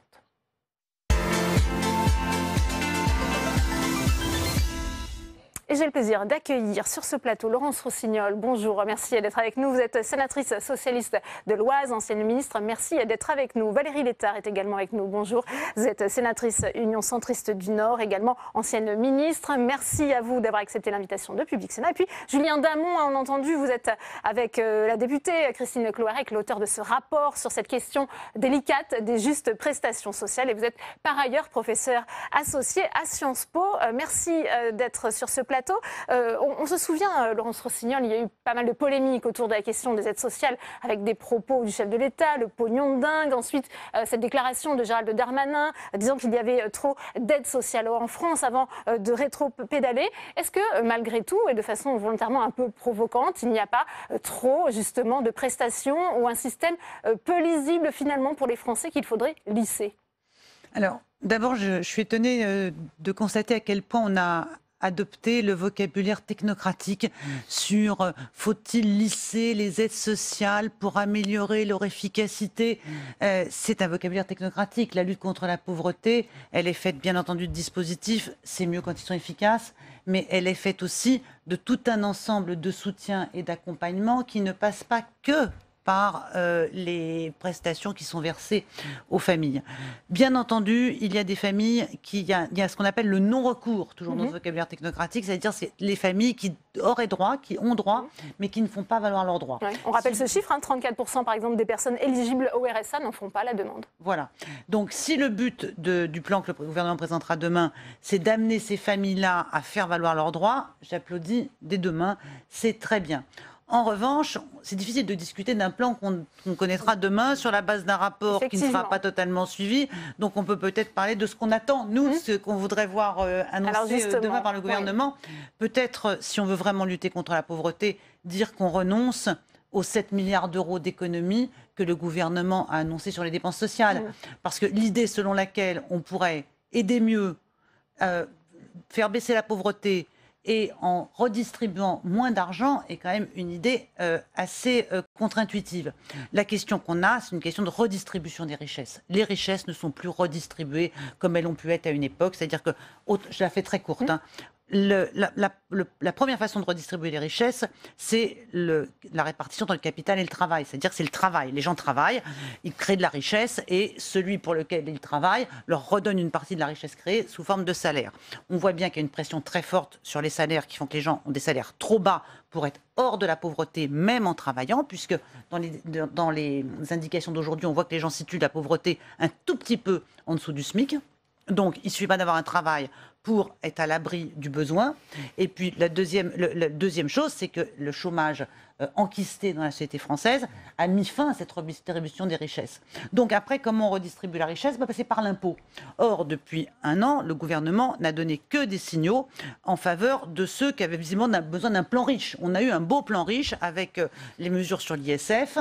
Et j'ai le plaisir d'accueillir sur ce plateau Laurence Rossignol. Bonjour, merci d'être avec nous. Vous êtes sénatrice socialiste de l'Oise, ancienne ministre. Merci d'être avec nous. Valérie Létard est également avec nous. Bonjour. Vous êtes sénatrice Union centriste du Nord, également ancienne ministre. Merci à vous d'avoir accepté l'invitation de Public Sénat. Et puis Julien Damon, hein, on a entendu, vous êtes avec euh, la députée Christine Cloarec, l'auteur de ce rapport sur cette question délicate des justes prestations sociales. Et vous êtes par ailleurs professeur associé à Sciences Po. Euh, merci euh, d'être sur ce plateau euh, on, se souvient, euh, Laurence Rossignol, il y a eu pas mal de polémiques autour de la question des aides sociales avec des propos du chef de l'État, le pognon de dingue. Ensuite, euh, cette déclaration de Gérald Darmanin disant qu'il y avait trop d'aides sociales en France avant de rétro-pédaler. Est-ce que, malgré tout, et de façon volontairement un peu provocante, il n'y a pas trop, justement, de prestations ou un système peu lisible, finalement, pour les Français qu'il faudrait lisser alors, d'abord, je, je, suis étonnée de constater à quel point on a adopter le vocabulaire technocratique mmh. sur euh, faut-il lisser les aides sociales pour améliorer leur efficacité. Mmh. Euh, c'est un vocabulaire technocratique. La lutte contre la pauvreté, elle est faite bien entendu de dispositifs, c'est mieux quand ils sont efficaces, mais elle est faite aussi de tout un ensemble de soutiens et d'accompagnements qui ne passent pas que par euh, les prestations qui sont versées aux familles. Bien entendu, il y a des familles qui, il y a, ce qu'on appelle le non-recours, toujours dans mhm. ce vocabulaire technocratique, c'est-à-dire c'est les familles qui auraient droit, qui ont droit, mais qui ne font pas valoir leurs droits. On rappelle ce chiffre, 34% hein, par exemple des personnes éligibles au RSA n'en font pas la demande. Voilà. Donc si le but du plan que le gouvernement présentera demain, c'est d'amener ces familles-là à faire valoir leurs droits, j'applaudis dès demain, c'est très bien. En revanche, c'est difficile de discuter d'un plan qu'on connaîtra demain sur la base d'un rapport qui ne sera pas totalement suivi. Donc on peut peut-être parler de ce qu'on attend, nous, hmm. ce qu'on voudrait voir euh, annoncé euh, demain par le gouvernement. Peut-être, euh, si on veut vraiment lutter contre la pauvreté, dire qu'on renonce aux 7 milliards d'euros d'économies que le gouvernement a annoncé sur les dépenses sociales. Hmm. Parce que l'idée selon laquelle on pourrait aider mieux, faire baisser la pauvreté, et en redistribuant moins d'argent est quand même une idée euh, assez euh, contre-intuitive. La question qu'on a, c'est une question de redistribution des richesses. Les richesses ne sont plus redistribuées comme elles ont pu être à une époque, c'est-à-dire que, je la fais très courte, mmh. hein, la, première façon de redistribuer les richesses, c'est la répartition entre le capital et le travail. C'est-à-dire c'est le travail. Les gens travaillent, ils créent de la richesse et celui pour lequel ils travaillent leur redonne une partie de la richesse créée sous forme de salaire. On voit bien qu'il y a une pression très forte sur les salaires qui font que les gens ont des salaires trop bas pour être hors de la pauvreté, même en travaillant, puisque dans les, dans les indications d'aujourd'hui, on voit que les gens situent la pauvreté un tout petit peu en dessous du SMIC. Donc, il ne suffit pas d'avoir un travail pour être à l'abri du besoin. Et puis la deuxième, deuxième chose, c'est que le chômage euh, enquisté dans la société française a mis fin à cette redistribution des richesses. Donc après, comment on redistribue la richesse bah, C'est par l'impôt. Or, depuis un an, le gouvernement n'a donné que des signaux en faveur de ceux qui avaient visiblement besoin d'un plan riche. On a eu un beau plan riche avec euh, les mesures sur l'ISF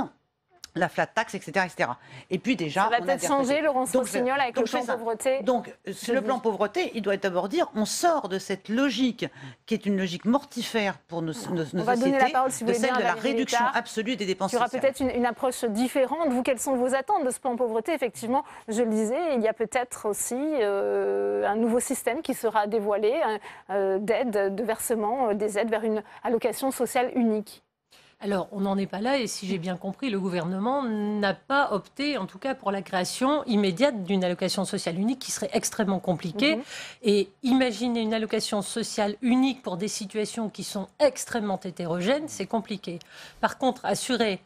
la flat tax, etc., etc. Et puis déjà, ça va peut-être changer, Laurence donc, avec le plan pauvreté. Donc, le plan euh, pauvreté, il doit d'abord dire, on sort de cette logique qui est une logique mortifère pour nos, on va la parole, de celle de la réduction absolue des dépenses. Il y aura peut-être une, approche différente. Vous, quelles sont vos attentes de ce plan pauvreté Effectivement, je le disais, il y a peut-être aussi euh, un nouveau système qui sera dévoilé euh, d'aide, de versement, des aides vers une allocation sociale unique. Alors, on n'en est pas là, et si j'ai bien compris, le gouvernement n'a pas opté, en tout cas, pour la création immédiate d'une allocation sociale unique qui serait extrêmement compliquée. Mhm. Et imaginer une allocation sociale unique pour des situations qui sont extrêmement hétérogènes, c'est compliqué. Par contre, assurer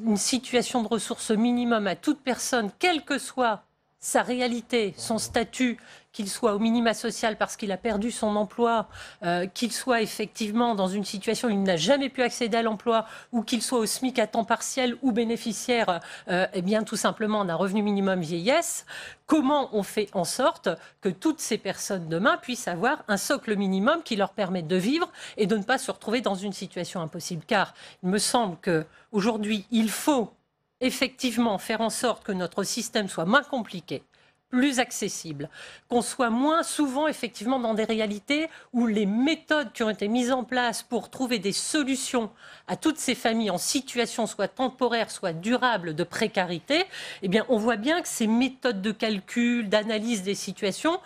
une situation de ressources minimum à toute personne, quelle que soit sa réalité, son statut, qu'il soit au minima social parce qu'il a perdu son emploi, euh, qu'il soit effectivement dans une situation où il n'a jamais pu accéder à l'emploi, ou qu'il soit au SMIC à temps partiel ou bénéficiaire, et euh, eh bien tout simplement d'un revenu minimum vieillesse, comment on fait en sorte que toutes ces personnes demain puissent avoir un socle minimum qui leur permette de vivre et de ne pas se retrouver dans une situation impossible Car il me semble que aujourd'hui, il faut effectivement faire en sorte que notre système soit moins compliqué plus accessible, qu'on soit moins souvent effectivement dans des réalités où les méthodes qui ont été mises en place pour trouver des solutions à toutes ces familles en situation soit temporaire, soit durable de précarité, eh bien on voit bien que ces méthodes de calcul, d'analyse des situations,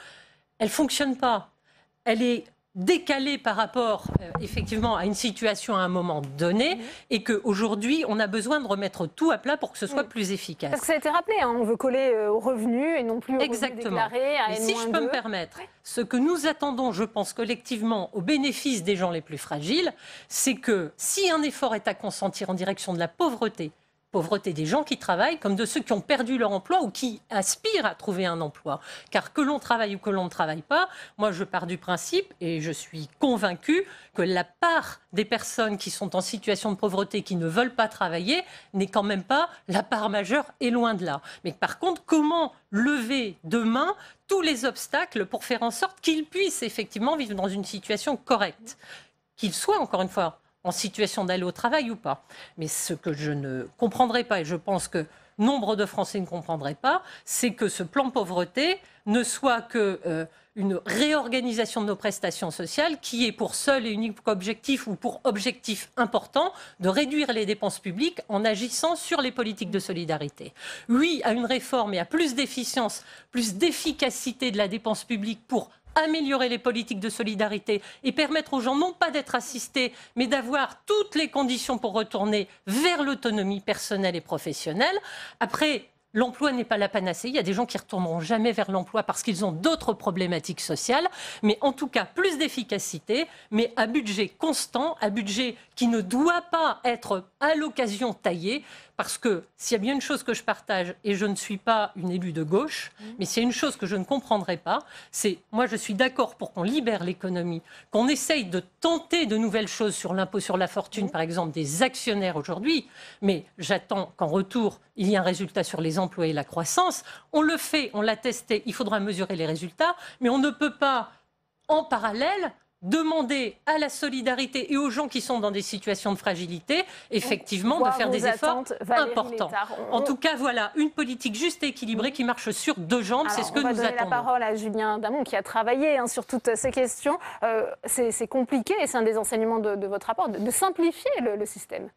elles fonctionnent pas. Elle décalé par rapport euh, effectivement à une situation à un moment donné et qu'aujourd'hui on a besoin de remettre tout à plat pour que ce soit plus efficace. Parce que ça a été rappelé, hein, on veut coller euh, aux revenus et non plus aux Exactement. revenus à Si je peux me permettre, ce que nous attendons, je pense collectivement, au bénéfice des gens les plus fragiles, c'est que si un effort est à consentir en direction de la pauvreté, pauvreté des gens qui travaillent comme de ceux qui ont perdu leur emploi ou qui aspirent à trouver un emploi. Car que l'on travaille ou que l'on ne travaille pas, moi je pars du principe et je suis convaincue que la part des personnes qui sont en situation de pauvreté, qui ne veulent pas travailler, n'est quand même pas la part majeure et loin de là. Mais par contre, comment lever demain tous les obstacles pour faire en sorte qu'ils puissent effectivement vivre dans une situation correcte Qu'ils soient, encore une fois, en situation d'aller au travail ou pas. Mais ce que je ne comprendrai pas, et je pense que nombre de Français ne comprendraient pas, c'est que ce plan pauvreté ne soit que euh, une réorganisation de nos prestations sociales qui est pour seul et unique objectif ou pour objectif important de réduire les dépenses publiques en agissant sur les politiques de solidarité. Oui à une réforme et à plus d'efficience, plus d'efficacité de la dépense publique pour améliorer les politiques de solidarité et permettre aux gens non pas d'être assistés, mais d'avoir toutes les conditions pour retourner vers l'autonomie personnelle et professionnelle. Après, L'emploi n'est pas la panacée. Il y a des gens qui ne retourneront jamais vers l'emploi parce qu'ils ont d'autres problématiques sociales. Mais en tout cas, plus d'efficacité, mais à budget constant, à budget qui ne doit pas être à l'occasion taillé parce que s'il y a bien une chose que je partage, et je ne suis pas une élue de gauche, mmh. mais s'il y a une chose que je ne comprendrai pas, c'est moi je suis d'accord pour qu'on libère l'économie, qu'on essaye de tenter de nouvelles choses sur l'impôt sur la fortune, mmh. par exemple des actionnaires aujourd'hui, mais j'attends qu'en retour, il y ait un résultat sur les emplois et la croissance. On le fait, on l'a testé, il faudra mesurer les résultats, mais on ne peut pas en parallèle demander à la solidarité et aux gens qui sont dans des situations de fragilité, effectivement, de faire des efforts importants. En tout cas, voilà, une politique juste et équilibrée qui marche sur deux jambes, c'est ce que nous attendons. On va donner la parole à Julien Damon qui a travaillé hein, sur toutes ces questions. Euh, c'est compliqué et c'est un des enseignements de, votre rapport, de, simplifier le, système.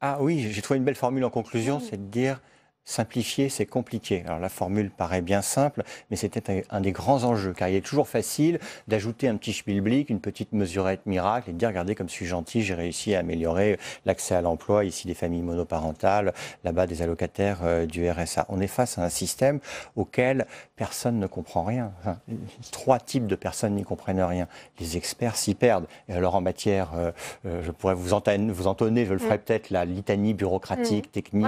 Ah oui, j'ai trouvé une belle formule en conclusion, c'est de dire Simplifier, c'est compliqué. Alors la formule paraît bien simple, mais c'était un des grands enjeux, car il est toujours facile d'ajouter un petit schmilblick, une petite mesurette miracle, et de dire, regardez comme je suis gentil, j'ai réussi à améliorer l'accès à l'emploi, ici des familles monoparentales, là-bas des allocataires euh, du RSA. On est face à un système auquel personne ne comprend rien. trois types de personnes n'y comprennent rien. Les experts s'y perdent. Et alors en matière, euh, euh, je pourrais vous, entonner, vous je le mm. ferai peut-être, la litanie bureaucratique, mm. technique,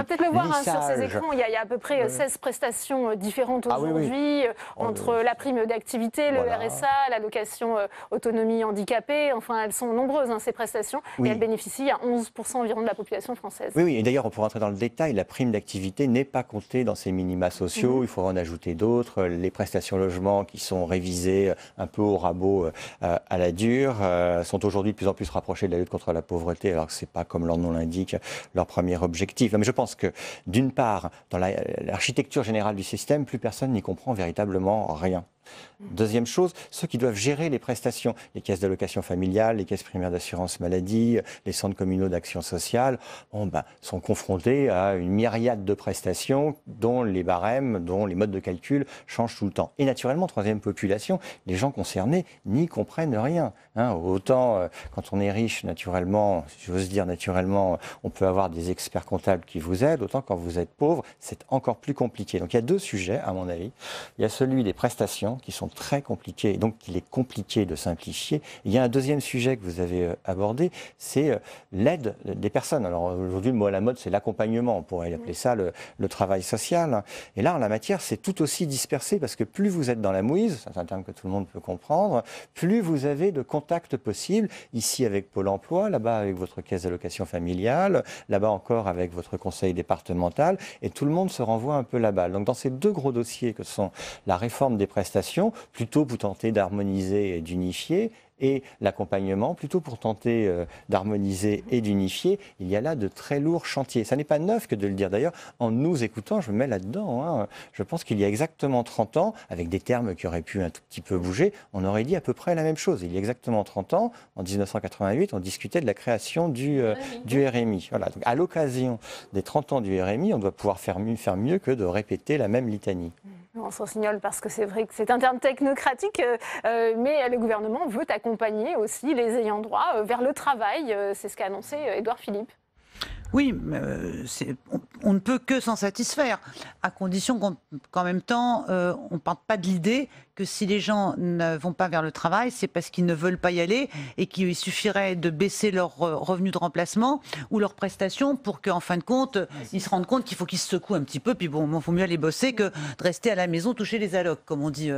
On il y, a, à peu près 16 prestations euh, différentes ah aujourd'hui, euh, oh, entre la prime d'activité, le RSA, l'allocation euh, autonomie handicapée. Enfin, elles sont nombreuses, hein, ces prestations. Et elles bénéficient à 11% environ de la population française. Oui, oui. Et d'ailleurs, on pourra rentrer dans le détail, la prime d'activité n'est pas comptée dans ces minima sociaux. Mhm. Il faut en ajouter d'autres. Les prestations logement qui sont révisées un peu au rabot à la dure sont aujourd'hui de plus en plus rapprochées de la lutte contre la pauvreté, alors que ce n'est pas, comme leur nom l'indique, leur premier objectif. Mais je pense que, d'une part, dans l'architecture générale du système, plus personne n'y comprend véritablement rien. Mm. Deuxième chose, ceux qui doivent gérer les prestations, les caisses d'allocation familiale, les caisses primaires d'assurance maladie, euh, les centres communaux d'action sociale, ben, sont confrontés à une myriade de prestations dont les barèmes, dont les modes de calcul changent tout le temps. Et naturellement, troisième population, les gens concernés n'y comprennent rien. Hein. autant euh, quand on est riche, naturellement, si j'ose dire naturellement, euh, on peut avoir des experts comptables qui vous aident, autant quand vous êtes pauvre, c'est encore plus compliqué. Donc il y a deux sujets, à mon avis. Il y a celui des prestations, qui sont très compliqués, et donc il est compliqué de simplifier. Il y a un deuxième sujet que vous avez euh, abordé, c'est euh, l'aide des personnes. Alors aujourd'hui, le mot à la mode, c'est l'accompagnement, on pourrait appeler ça le, le, travail social. Et là, en la matière, c'est tout aussi dispersé, parce que plus vous êtes dans la mouise, c'est un terme que tout le monde peut comprendre, plus vous avez de contacts possibles, ici avec Pôle Emploi, là-bas avec votre caisse d'allocation familiale, là-bas encore avec votre conseil départemental, et tout le monde se renvoie un peu la balle. Donc dans ces deux gros dossiers que sont la réforme des prestations, plutôt pour tenter d'harmoniser et d'unifier, et l'accompagnement, plutôt pour tenter euh, d'harmoniser et d'unifier, il y a là de très lourds chantiers. Ça n'est pas neuf que de le dire. D'ailleurs, en nous écoutant, je me mets là-dedans. Hein. Je pense qu'il y a exactement 30 ans, avec des termes qui auraient pu un petit peu bouger, on aurait dit à peu près la même chose. Il y a exactement 30 ans, en 1988, on discutait de la création du, euh, RMI. Voilà. à l'occasion des 30 ans du RMI, on doit pouvoir faire mieux que de répéter la même litanie. Mm. On s'en signale parce que c'est vrai que c'est un terme technocratique, euh, euh, mais le gouvernement veut accompagner aussi les ayants droit euh, vers le travail. C'est ce qu'a annoncé Edouard Philippe. Oui, mais euh, on, ne peut que s'en satisfaire, à condition qu'en même temps, euh, on ne parte pas de l'idée que si les gens ne vont pas vers le travail, c'est parce qu'ils ne veulent pas y aller et qu'il suffirait de baisser leurs euh, revenus de remplacement ou leurs prestations pour qu'en fin de compte, ils se rendent compte qu'il faut qu'ils se secouent un petit peu. Puis bon, il faut mieux aller bosser que de rester à la maison toucher les allocs, comme on dit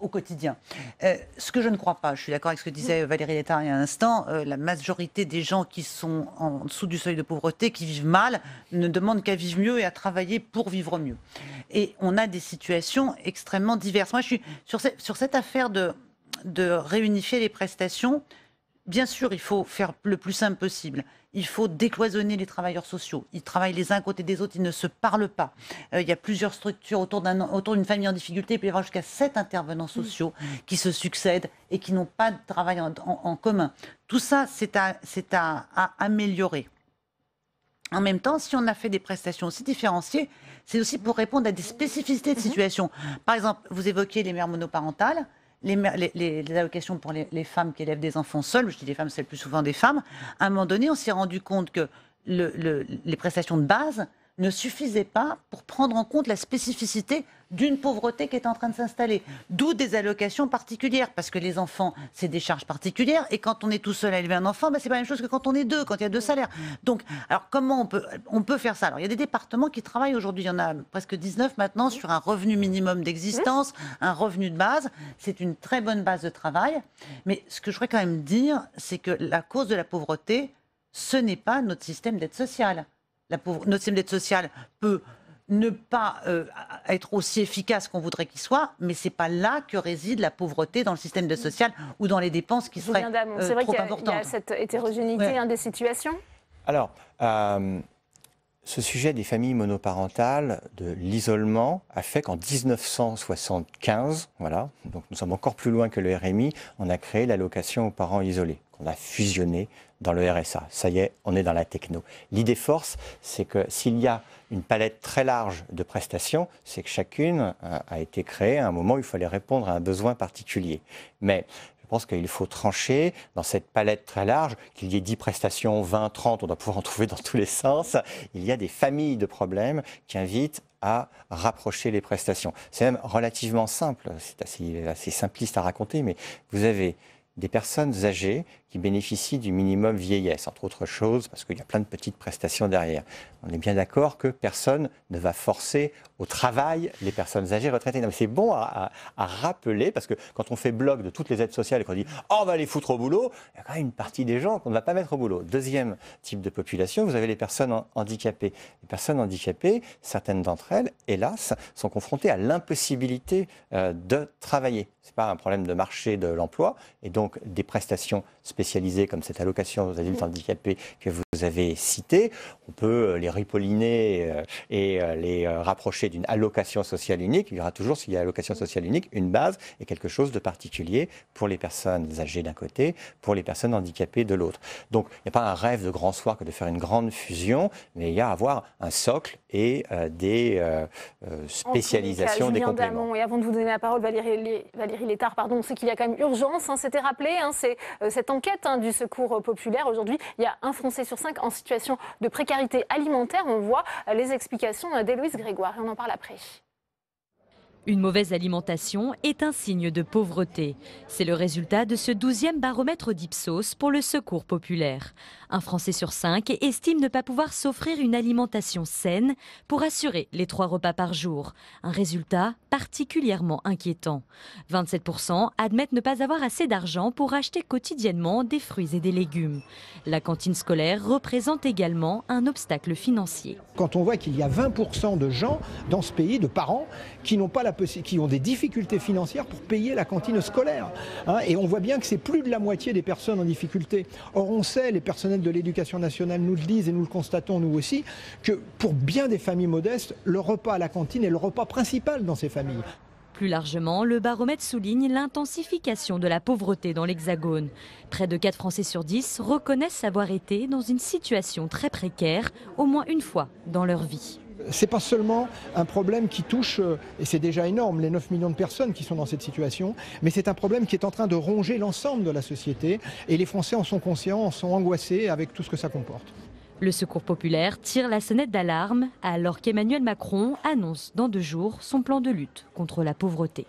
au quotidien. Euh, ce que je ne crois pas, je suis d'accord avec ce que disait Valérie Létard il y a un instant, euh, la majorité des gens qui sont en dessous du seuil de pauvreté, qui vivent mal, ne demandent qu'à vivre mieux et à travailler pour vivre mieux. Et on a des situations extrêmement diverses. Moi, je suis sur, cette affaire de réunifier les prestations. Bien sûr, il faut faire le plus simple possible. Il faut décloisonner les travailleurs sociaux. Ils travaillent les uns à côté des autres, ils ne se parlent pas. Euh, il y a plusieurs structures autour d'une famille en difficulté, il peut y avoir jusqu'à sept intervenants mm. sociaux qui se succèdent et qui n'ont pas de travail en, commun. Tout ça, c'est à, à améliorer. En même temps, si on a fait des prestations aussi différenciées, c'est aussi pour répondre à des mm. spécificités de mm-hmm. situation. Par exemple, vous évoquez les mères monoparentales les, allocations pour les, femmes qui élèvent des enfants seuls, je dis les femmes, c'est le plus souvent des femmes, à un moment donné, on s'est rendu compte que les prestations de base ne suffisaient pas pour prendre en compte la spécificité d'une pauvreté qui est en train de s'installer. D'où des allocations particulières, parce que les enfants, c'est des charges particulières, et quand on est tout seul à élever un enfant, ben, c'est pas la même chose que quand on est deux, quand il y a deux salaires. Donc, alors comment on peut, on peut faire ça Alors, il y a des départements qui travaillent aujourd'hui, il y en a presque 19 maintenant, sur un revenu minimum d'existence, un revenu de base. C'est une très bonne base de travail. Mais ce que je voudrais quand même dire, c'est que la cause de la pauvreté, ce n'est pas notre système d'aide sociale. Notre système d'aide sociale peut ne pas euh, être aussi efficace qu'on voudrait qu'il soit, mais c'est pas là que réside la pauvreté dans le système de social ou dans les dépenses qui seraient euh, trop importantes. C'est vrai qu'il y, a cette hétérogénéité hein, des situations. Alors, euh, ce sujet des familles monoparentales, de l'isolement, a fait qu'en 1975, voilà, donc nous sommes encore plus loin que le RMI, on a créé l'allocation aux parents isolés, qu'on a fusionné dans le RSA. Ça y est, on est dans la techno. L'idée force, c'est que s'il y a une palette très large de prestations, c'est que chacune euh, a été créée à un moment où il fallait répondre à un besoin particulier. Mais je pense qu'il faut trancher dans cette palette très large, qu'il y ait 10 prestations, 20, 30, on doit pouvoir en trouver dans tous les sens. Il y a des familles de problèmes qui invitent à rapprocher les prestations. C'est même relativement simple, c'est assez, assez simpliste à raconter, mais vous avez des personnes âgées qui bénéficient du minimum vieillesse, entre autres choses, parce qu'il y a plein de petites prestations derrière. On est bien d'accord que personne ne va forcer au travail les personnes âgées retraitées. c'est bon à, rappeler, parce que quand on fait bloc de toutes les aides sociales et qu'on dit oh, on va les foutre au boulot, il y a quand même une partie des gens qu'on ne va pas mettre au boulot. Deuxième type de population, vous avez les personnes handicapées. Les personnes handicapées, certaines d'entre elles, hélas, sont confrontées à l'impossibilité euh, de travailler. Ce n'est pas un problème de marché de l'emploi, et donc des prestations spécifiques comme cette allocation aux adultes mm. handicapés que vous avez citée. On peut euh, les ripolliner euh, et euh, les rapprocher d'une allocation sociale unique. Il y aura toujours, s'il y a allocation mm. sociale unique, une base et quelque chose de particulier pour les personnes âgées d'un côté, pour les personnes handicapées de l'autre. Donc il n'y a pas un rêve de grand soir que de faire une grande fusion, mais il y a à avoir un socle et des spécialisations, des compléments. et avant de vous donner la parole, Valérie, Valérie Létard, pardon, on sait qu'il y a quand même urgence, hein, c'était rappelé, hein, c'est cette enquête Hein, du Secours populaire, aujourd'hui, il y a un Français sur cinq en situation de précarité alimentaire. On voit les explications d'Héloïse Grégoire et on en parle après. Une mauvaise alimentation est un signe de pauvreté. C'est le résultat de ce 12e baromètre d'Ipsos pour le secours populaire. Un Français sur cinq estime ne pas pouvoir s'offrir une alimentation saine pour assurer les trois repas par jour. Un résultat particulièrement inquiétant. 27% admettent ne pas avoir assez d'argent pour acheter quotidiennement des fruits et des légumes. La cantine scolaire représente également un obstacle financier. Quand on voit qu'il y a 20% de gens dans ce pays, de parents, qui n'ont pas la qui ont des difficultés financières pour payer la cantine scolaire. Hein. et on voit bien que c'est plus de la moitié des personnes en difficulté. Or, on sait, les personnels de l'éducation nationale nous le disent et nous le constatons nous aussi, que pour bien des familles modestes, le repas à la cantine est le repas principal dans ces familles. Plus largement, le baromètre souligne l'intensification de la pauvreté dans l'Hexagone. Près de 4 Français sur 10 reconnaissent avoir été dans une situation très précaire au moins une fois dans leur vie c'est pas seulement un problème qui touche, euh, et c'est déjà énorme, les 9 millions de personnes qui sont dans cette situation, mais c'est un problème qui est en train de ronger l'ensemble de la société. Et les Français en sont conscients, en sont angoissés avec tout ce que ça comporte. Le Secours populaire tire la sonnette d'alarme alors qu'Emmanuel Macron annonce dans deux jours son plan de lutte contre la pauvreté.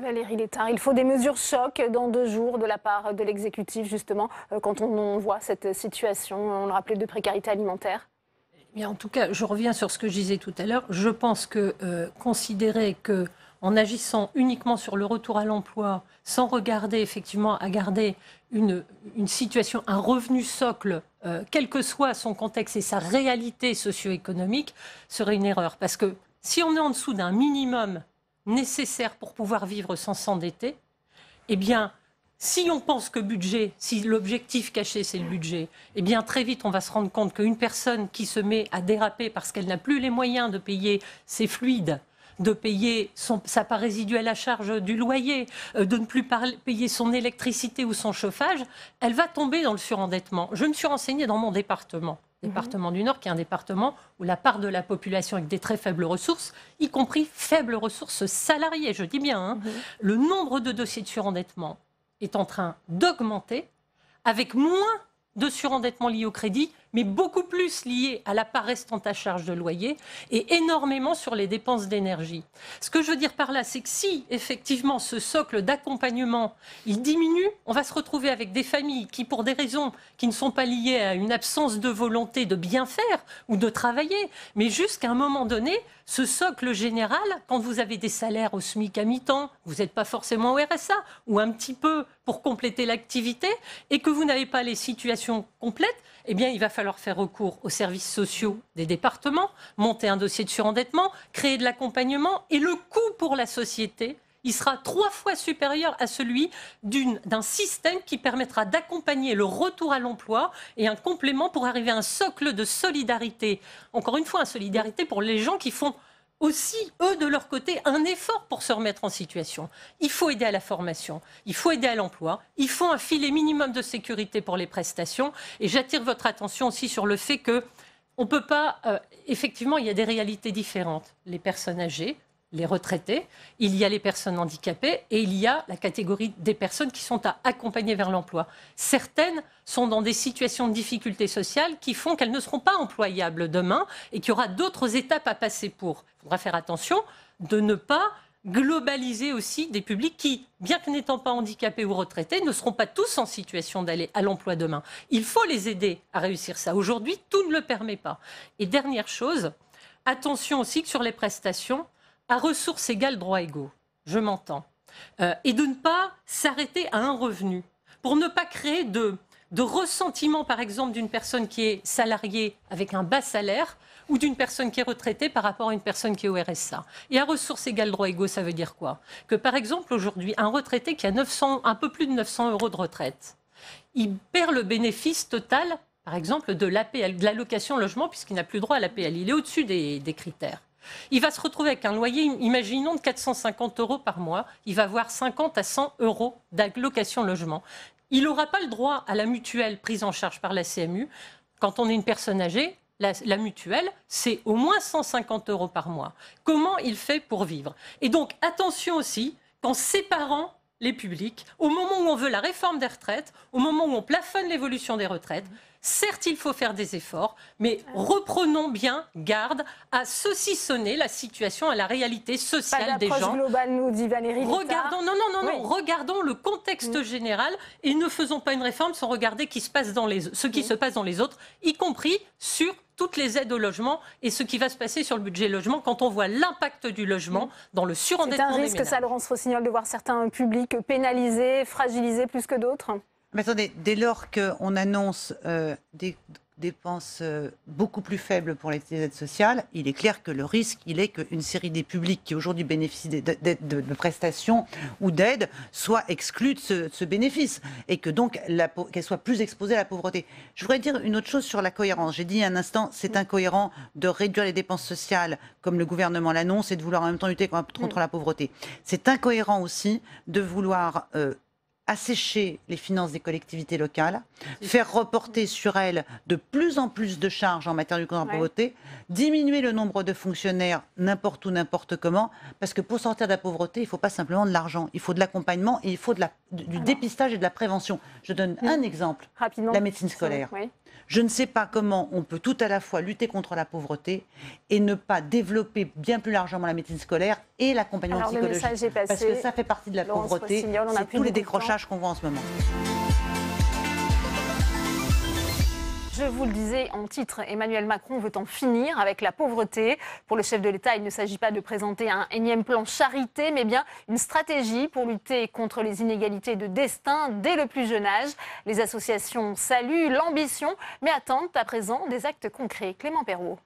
Valérie Létard, il faut des mesures choc dans deux jours de la part de l'exécutif, justement, euh, quand on voit cette situation, on le rappelait, de précarité alimentaire en tout cas, je reviens sur ce que je disais tout à l'heure. Je pense que euh, considérer que en agissant uniquement sur le retour à l'emploi, sans regarder effectivement à garder une, situation, un revenu socle, euh, quel que soit son contexte et sa réalité socio-économique, serait une erreur. Parce que si on est en dessous d'un minimum nécessaire pour pouvoir vivre sans s'endetter, eh bien, si on pense que budget, si l'objectif caché c'est le budget, eh bien très vite on va se rendre compte qu'une personne qui se met à déraper parce qu'elle n'a plus les moyens de payer ses fluides, de payer sa part résiduelle à charge du loyer, euh, de ne plus payer son électricité ou son chauffage, elle va tomber dans le surendettement. Je me suis renseignée dans mon département mhm. département du Nord, qui est un département où la part de la population avec des très faibles ressources, y compris faibles ressources salariées, je dis bien, hein. mhm. le nombre de dossiers de surendettement est en train d'augmenter avec moins de surendettement lié au crédit mais beaucoup plus lié à la part restante à charge de loyer et énormément sur les dépenses d'énergie. Ce que je veux dire par là, c'est que si effectivement ce socle d'accompagnement, il diminue, on va se retrouver avec des familles qui, pour des raisons qui ne sont pas liées à une absence de volonté de bien faire ou de travailler, mais jusqu'à un moment donné, ce socle général, quand vous avez des salaires au SMIC à mi-temps, vous n'êtes pas forcément au RSA ou un petit peu pour compléter l'activité, et que vous n'avez pas les situations complètes, eh bien, il va falloir faire recours aux services sociaux des départements, monter un dossier de surendettement, créer de l'accompagnement, et le coût pour la société, il sera trois fois supérieur à celui d'un système qui permettra d'accompagner le retour à l'emploi et un complément pour arriver à un socle de solidarité. Encore une fois, une solidarité pour les gens qui font aussi, eux, de leur côté, un effort pour se remettre en situation. Il faut aider à la formation, il faut aider à l'emploi, il faut un filet minimum de sécurité pour les prestations. Et j'attire votre attention aussi sur le fait que on ne peut pas. Euh, effectivement, il y a des réalités différentes. Les personnes âgées, les retraités, il y a les personnes handicapées et il y a la catégorie des personnes qui sont à accompagner vers l'emploi. Certaines sont dans des situations de difficulté sociale qui font qu'elles ne seront pas employables demain et qu'il y aura d'autres étapes à passer pour. Il faudra faire attention de ne pas globaliser aussi des publics qui, bien que n'étant pas handicapés ou retraités, ne seront pas tous en situation d'aller à l'emploi demain. Il faut les aider à réussir ça. Aujourd'hui, tout ne le permet pas. Et dernière chose, attention aussi que sur les prestations, à ressources égales, droits égaux, je m'entends, euh, et de ne pas s'arrêter à un revenu, pour ne pas créer de, de ressentiment, par exemple, d'une personne qui est salariée avec un bas salaire ou d'une personne qui est retraitée par rapport à une personne qui est au RSA. Et à ressources égales, droits égaux, ça veut dire quoi Que, par exemple, aujourd'hui, un retraité qui a 900, un peu plus de 900 euros de retraite, il perd le bénéfice total par exemple, de de l'allocation logement, puisqu'il n'a plus droit à l'APL. Il est au-dessus des, critères. Il va se retrouver avec un loyer, imaginons, de 450 euros par mois. Il va avoir 50 à 100 euros d'allocation logement. Il n'aura pas le droit à la mutuelle prise en charge par la CMU. Quand on est une personne âgée, la, mutuelle, c'est au moins 150 euros par mois. Comment il fait pour vivre Et donc, attention aussi, qu'en séparant les publics, au moment où on veut la réforme des retraites, au moment où on plafonne l'évolution des retraites, Certes, il faut faire des efforts, mais ah. reprenons bien garde à saucissonner la situation à la réalité sociale des gens. globale, nous dit Regardons, non, non, non, regardons le contexte mm. général et ne faisons pas une réforme sans regarder ce qui mm. se passe dans les autres, y compris sur toutes les aides au logement et ce qui va se passer sur le budget logement quand on voit l'impact du logement mm. dans le surendettement. C'est un risque, ça, Laurence Rossignol, de voir certains publics pénalisés, fragilisés plus que d'autres mais attendez, dès lors qu'on annonce euh, des dépenses euh, beaucoup plus faibles pour les aides sociales, il est clair que le risque, il est qu'une série des publics qui aujourd'hui bénéficient de, prestations ou d'aides soient exclus de ce, bénéfice et que donc qu'elles soient plus exposées à la pauvreté. Je voudrais dire une autre chose sur la cohérence. J'ai dit un instant, c'est incohérent de réduire les dépenses sociales comme le gouvernement l'annonce et de vouloir en même temps lutter contre, la pauvreté. C'est incohérent aussi de vouloir... Euh, assécher les finances des collectivités locales, faire reporter sur elles de plus en plus de charges en matière de en pauvreté, diminuer le nombre de fonctionnaires n'importe où, n'importe comment, parce que pour sortir de la pauvreté, il ne faut pas simplement de l'argent, il faut de l'accompagnement et il faut du dépistage et de la prévention. Je donne mmh. un exemple, Rapidement, la médecine scolaire. Je ne sais pas comment on peut tout à la fois lutter contre la pauvreté et ne pas développer bien plus largement la médecine scolaire et l'accompagnement psychologique. Parce que ça fait partie de la pauvreté. C'est tous les décrochages qu'on voit en ce moment. Je vous le disais en titre, Emmanuel Macron veut en finir avec la pauvreté. Pour le chef de l'État, il ne s'agit pas de présenter un énième plan charité, mais bien une stratégie pour lutter contre les inégalités de destin dès le plus jeune âge. Les associations saluent l'ambition, mais attendent à présent des actes concrets. Clément Perrault.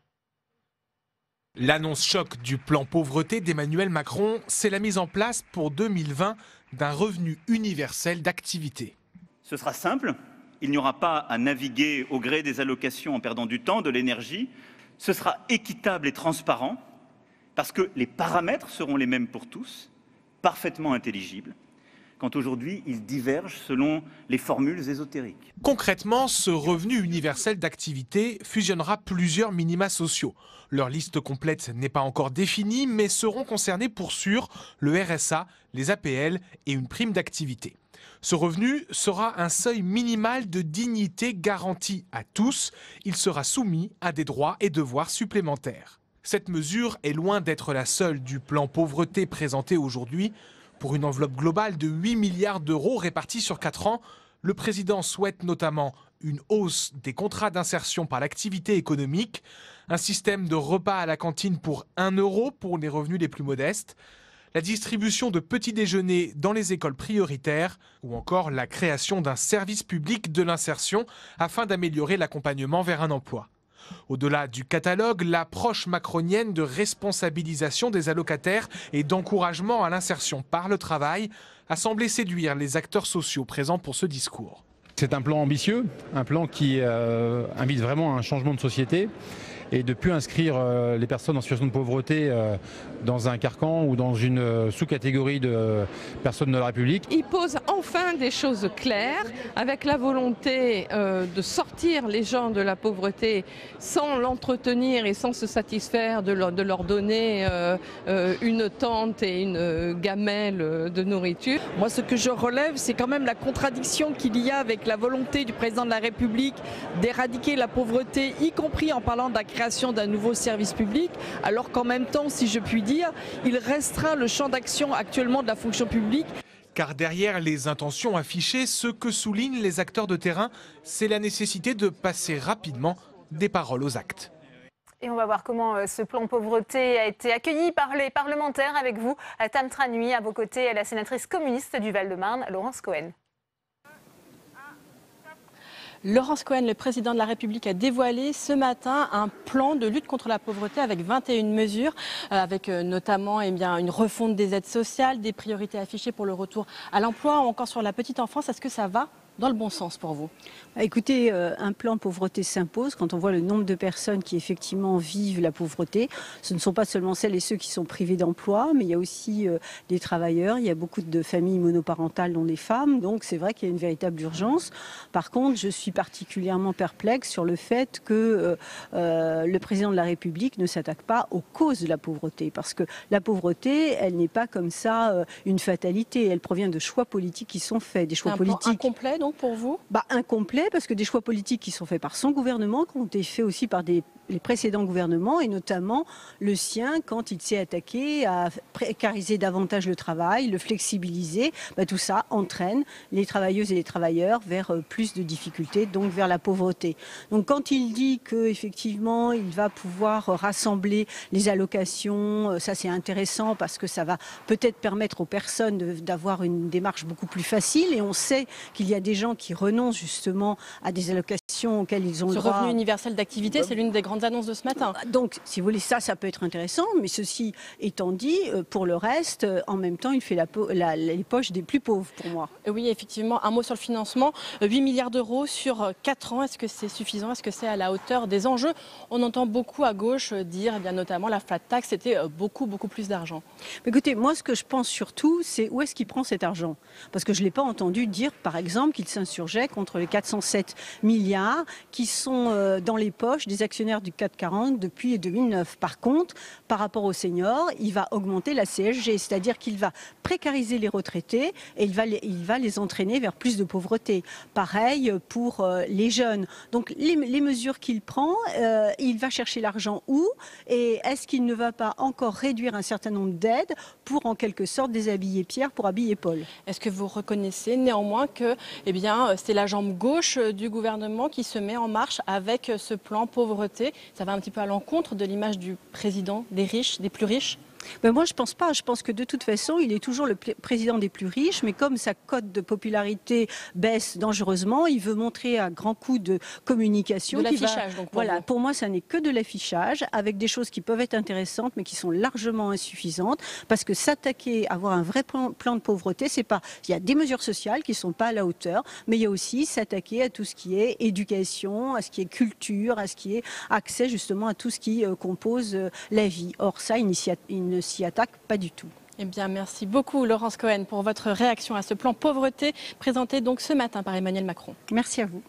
L'annonce choc du plan pauvreté d'Emmanuel Macron, c'est la mise en place pour 2020 d'un revenu universel d'activité. Ce sera simple, il n'y aura pas à naviguer au gré des allocations en perdant du temps, de l'énergie. Ce sera équitable et transparent parce que les paramètres seront les mêmes pour tous, parfaitement intelligibles quand aujourd'hui ils divergent selon les formules ésotériques. Concrètement, ce revenu universel d'activité fusionnera plusieurs minima sociaux. Leur liste complète n'est pas encore définie, mais seront concernés pour sûr le RSA, les APL et une prime d'activité. Ce revenu sera un seuil minimal de dignité garanti à tous. Il sera soumis à des droits et devoirs supplémentaires. Cette mesure est loin d'être la seule du plan pauvreté présenté aujourd'hui. Pour une enveloppe globale de 8 milliards d'euros répartis sur 4 ans, le président souhaite notamment une hausse des contrats d'insertion par l'activité économique, un système de repas à la cantine pour 1 euro pour les revenus les plus modestes, la distribution de petits déjeuners dans les écoles prioritaires ou encore la création d'un service public de l'insertion afin d'améliorer l'accompagnement vers un emploi. Au-delà du catalogue, l'approche macronienne de responsabilisation des allocataires et d'encouragement à l'insertion par le travail a semblé séduire les acteurs sociaux présents pour ce discours. C'est un plan ambitieux, un plan qui euh, invite vraiment à un changement de société et de plus inscrire euh, les personnes en situation de pauvreté euh, dans un carcan ou dans une euh, sous-catégorie de personnes de la République. Il pose enfin des choses claires avec la volonté de sortir les gens de la pauvreté sans l'entretenir et sans se satisfaire de leur, de leur donner une tente et une gamelle de nourriture. Moi, ce que je relève, c'est quand même la contradiction qu'il y a avec la volonté du président de la République d'éradiquer la pauvreté, y compris en parlant d'un d'un nouveau service public, alors qu'en même temps, si je puis dire, il restreint le champ d'action actuellement de la fonction publique. Car derrière les intentions affichées, ce que soulignent les acteurs de terrain, c'est la nécessité de passer rapidement des paroles aux actes. Et on va voir comment euh, ce plan pauvreté a été accueilli par les parlementaires avec vous, à Tam nuit à vos côtés, la sénatrice communiste du Val-de-Marne, Laurence Cohen. Laurence Cohen, le président de la République, a dévoilé ce matin un plan de lutte contre la pauvreté avec 21 mesures, euh, avec euh, notamment eh bien, une refonte des aides sociales, des priorités affichées pour le retour à l'emploi, ou encore sur la petite enfance. Est-ce que ça va dans le bon sens pour vous ah, écoutez, euh, un plan pauvreté s'impose quand on voit le nombre de personnes qui effectivement vivent la pauvreté. Ce ne sont pas seulement celles et ceux qui sont privés d'emploi, mais il y a aussi euh, des travailleurs, il y a beaucoup de familles monoparentales dont les femmes, donc c'est vrai qu'il y a une véritable urgence. Par contre, je suis particulièrement perplexe sur le fait que euh, le président de la République ne s'attaque pas aux causes de la pauvreté, parce que la pauvreté, elle n'est pas comme ça une fatalité, elle provient de choix politiques qui sont faits, des choix un politiques. Incomplet donc pour vous bah, Incomplet parce que des choix politiques qui sont faits par son gouvernement, qui ont été faits aussi par des les précédents gouvernements, et notamment le sien quand il s'est attaqué à précariser davantage le travail, le flexibiliser. Bah, tout ça entraîne les travailleuses et les travailleurs vers euh, plus de difficultés, donc vers la pauvreté. Donc quand il dit qu'effectivement, il va pouvoir euh, rassembler les allocations, euh, ça c'est intéressant parce que ça va peut-être permettre aux personnes d'avoir une démarche beaucoup plus facile. Et on sait qu'il y a des gens qui renoncent justement à des allocations auxquelles ils ont le droit. Ce revenu universel d'activité, c'est l'une des grandes de ce matin. Euh, donc, si vous voulez, ça, ça peut être intéressant, mais ceci étant dit, euh, pour le reste, euh, en même temps, il fait la, les poches des plus pauvres pour moi. Oui, effectivement, un mot sur le financement. 8 milliards d'euros sur 4 ans, est-ce que c'est suffisant Est-ce que c'est à la hauteur des enjeux On entend beaucoup à gauche dire, eh bien, notamment, la flat tax, c'était beaucoup, beaucoup plus d'argent. Écoutez, moi, ce que je pense surtout, c'est où est-ce qu'il prend cet argent Parce que je ne l'ai pas entendu dire, par exemple, qu'il s'insurgeait contre les 407 milliards qui sont dans les poches des actionnaires du 4,40 depuis 2009. Par contre, par rapport aux seniors, il va augmenter la CSG, c'est-à-dire qu'il va précariser les retraités et il va les, entraîner vers plus de pauvreté. Pareil pour euh, les jeunes. Donc les, mesures qu'il prend, euh, il va chercher l'argent où et est-ce qu'il ne va pas encore réduire un certain nombre d'aides pour en quelque sorte déshabiller Pierre pour habiller Paul Est-ce que vous reconnaissez néanmoins que eh c'est la jambe gauche du gouvernement qui se met en marche avec ce plan pauvreté ça va un petit peu à l'encontre de l'image du président des riches, des plus riches ben, moi, je ne pense pas. Je pense que de toute façon, il est toujours le président des plus riches, mais comme sa cote de popularité baisse dangereusement, il veut montrer un grand coup de communication. l'affichage, Pour voilà, pour moi, ça n'est que de l'affichage, avec des choses qui peuvent être intéressantes, mais qui sont largement insuffisantes, parce que s'attaquer, avoir un vrai plan de pauvreté, c'est pas. Il y a des mesures sociales qui ne sont pas à la hauteur, mais il y a aussi s'attaquer à tout ce qui est éducation, à ce qui est culture, à ce qui est accès justement à tout ce qui euh, compose euh, la vie. Or, ça, s'y attaque pas du tout. Eh bien, merci beaucoup, Laurence Cohen, pour votre réaction à ce plan pauvreté présenté donc ce matin par Emmanuel Macron. Merci à vous.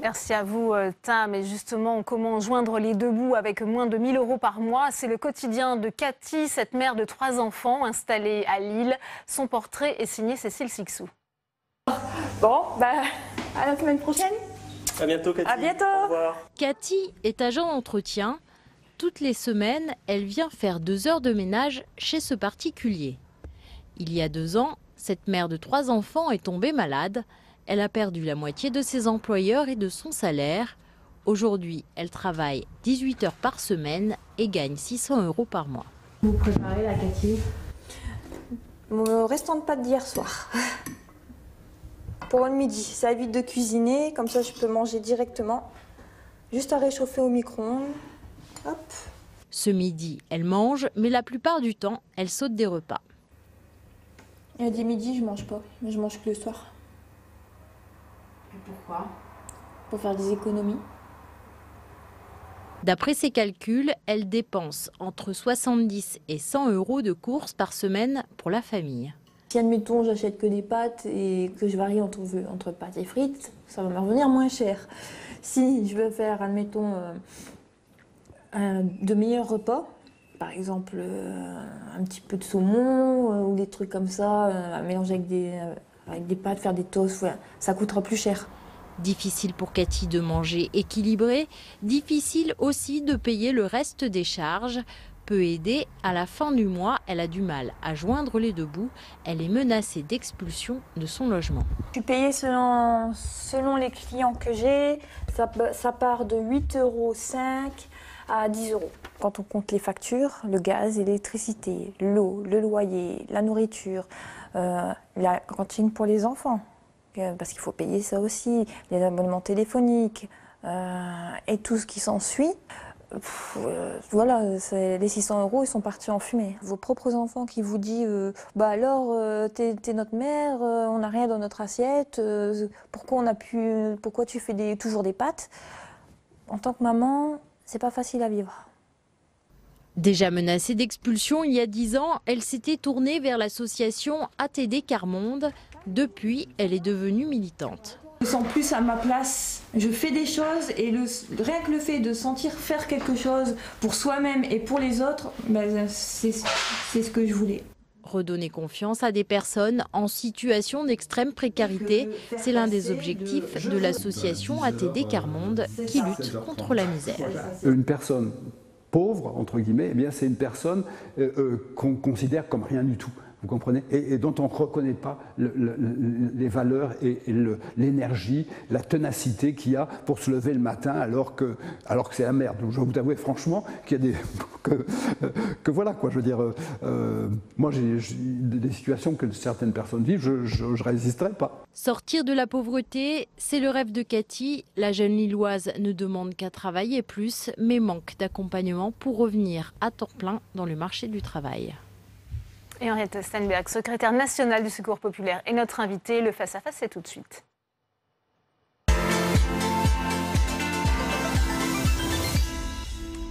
Merci à vous, euh, Tam. mais justement, comment joindre les deux bouts avec moins de 1000 euros par mois C'est le quotidien de Cathy, cette mère de trois enfants installée à Lille. Son portrait est signé Cécile Sixou. Bon, bah, à la semaine prochaine. À bientôt, Cathy. À bientôt. Cathy est agent d'entretien toutes les semaines, elle vient faire deux heures de ménage chez ce particulier. Il y a deux ans, cette mère de trois enfants est tombée malade. Elle a perdu la moitié de ses employeurs et de son salaire. Aujourd'hui, elle travaille 18 heures par semaine et gagne 600 euros par mois. Vous préparez la Cathy Mon restant de pâtes d'hier soir. Pour le midi, ça évite de cuisiner, comme ça je peux manger directement. Juste à réchauffer au micro-ondes. Ce midi, elle mange, mais la plupart du temps, elle saute des repas. Il y a des je mange pas. mais Je mange que le soir. pourquoi Pour faire des économies. D'après ses calculs, elle dépense entre 70 et 100 euros de courses par semaine pour la famille. Si, admettons, j'achète que des pâtes et que je varie entre, entre pâtes et frites, ça va me revenir moins cher. Si je veux faire, admettons, euh, euh, de meilleurs repas. Par exemple, euh, un petit peu de saumon euh, ou des trucs comme ça, à mélanger avec des, avec des pâtes, faire des toasts, ça coûtera plus cher. Difficile pour Cathy de manger équilibré, difficile aussi de payer le reste des charges. Peu aidée, à la fin du mois, elle a du mal à joindre les deux bouts. Elle est menacée d'expulsion de son logement. Je suis selon, les clients que j'ai. Ça, part de 8,5 euros à 10 euros. Quand on compte les factures, le gaz, l'électricité, l'eau, le loyer, la nourriture, euh, la cantine pour les enfants, euh, parce qu'il faut payer ça aussi, les abonnements téléphoniques euh, et tout ce qui s'ensuit, voilà, les 600 euros, ils sont partis en fumée. Vos propres enfants qui vous disent Bah alors, t'es notre mère, on n'a rien dans notre assiette, pourquoi, on a pu, pourquoi tu fais des, toujours des pâtes ?» En tant que maman, c'est pas facile à vivre. Déjà menacée d'expulsion il y a 10 ans, elle s'était tournée vers l'association ATD Carmonde. Depuis, elle est devenue militante. Je me sens plus à ma place, je fais des choses et rien que le fait de sentir faire quelque chose pour soi-même et pour les autres, ben, c'est ce que je voulais redonner confiance à des personnes en situation d'extrême précarité. C'est l'un des objectifs de l'association ATD Carmonde qui lutte contre la misère. Une personne pauvre, entre guillemets, eh c'est une personne euh, euh, qu'on considère comme rien du tout vous comprenez, et, dont on ne reconnaît pas les valeurs et, l'énergie, la ténacité qu'il y a pour se lever le matin alors que, alors que c'est la merde. Je vais vous avouer franchement qu'il y a des. Euh, que, voilà quoi, je veux dire, euh, euh, moi j'ai des situations que certaines personnes vivent, je, ne résisterai pas. Sortir de la pauvreté, c'est le rêve de Cathy. La jeune Lilloise ne demande qu'à travailler plus, mais manque d'accompagnement pour revenir à temps plein dans le marché du travail. Et Henriette Steinberg, secrétaire nationale du Secours populaire, et notre invitée. Le face-à-face, c'est tout de suite.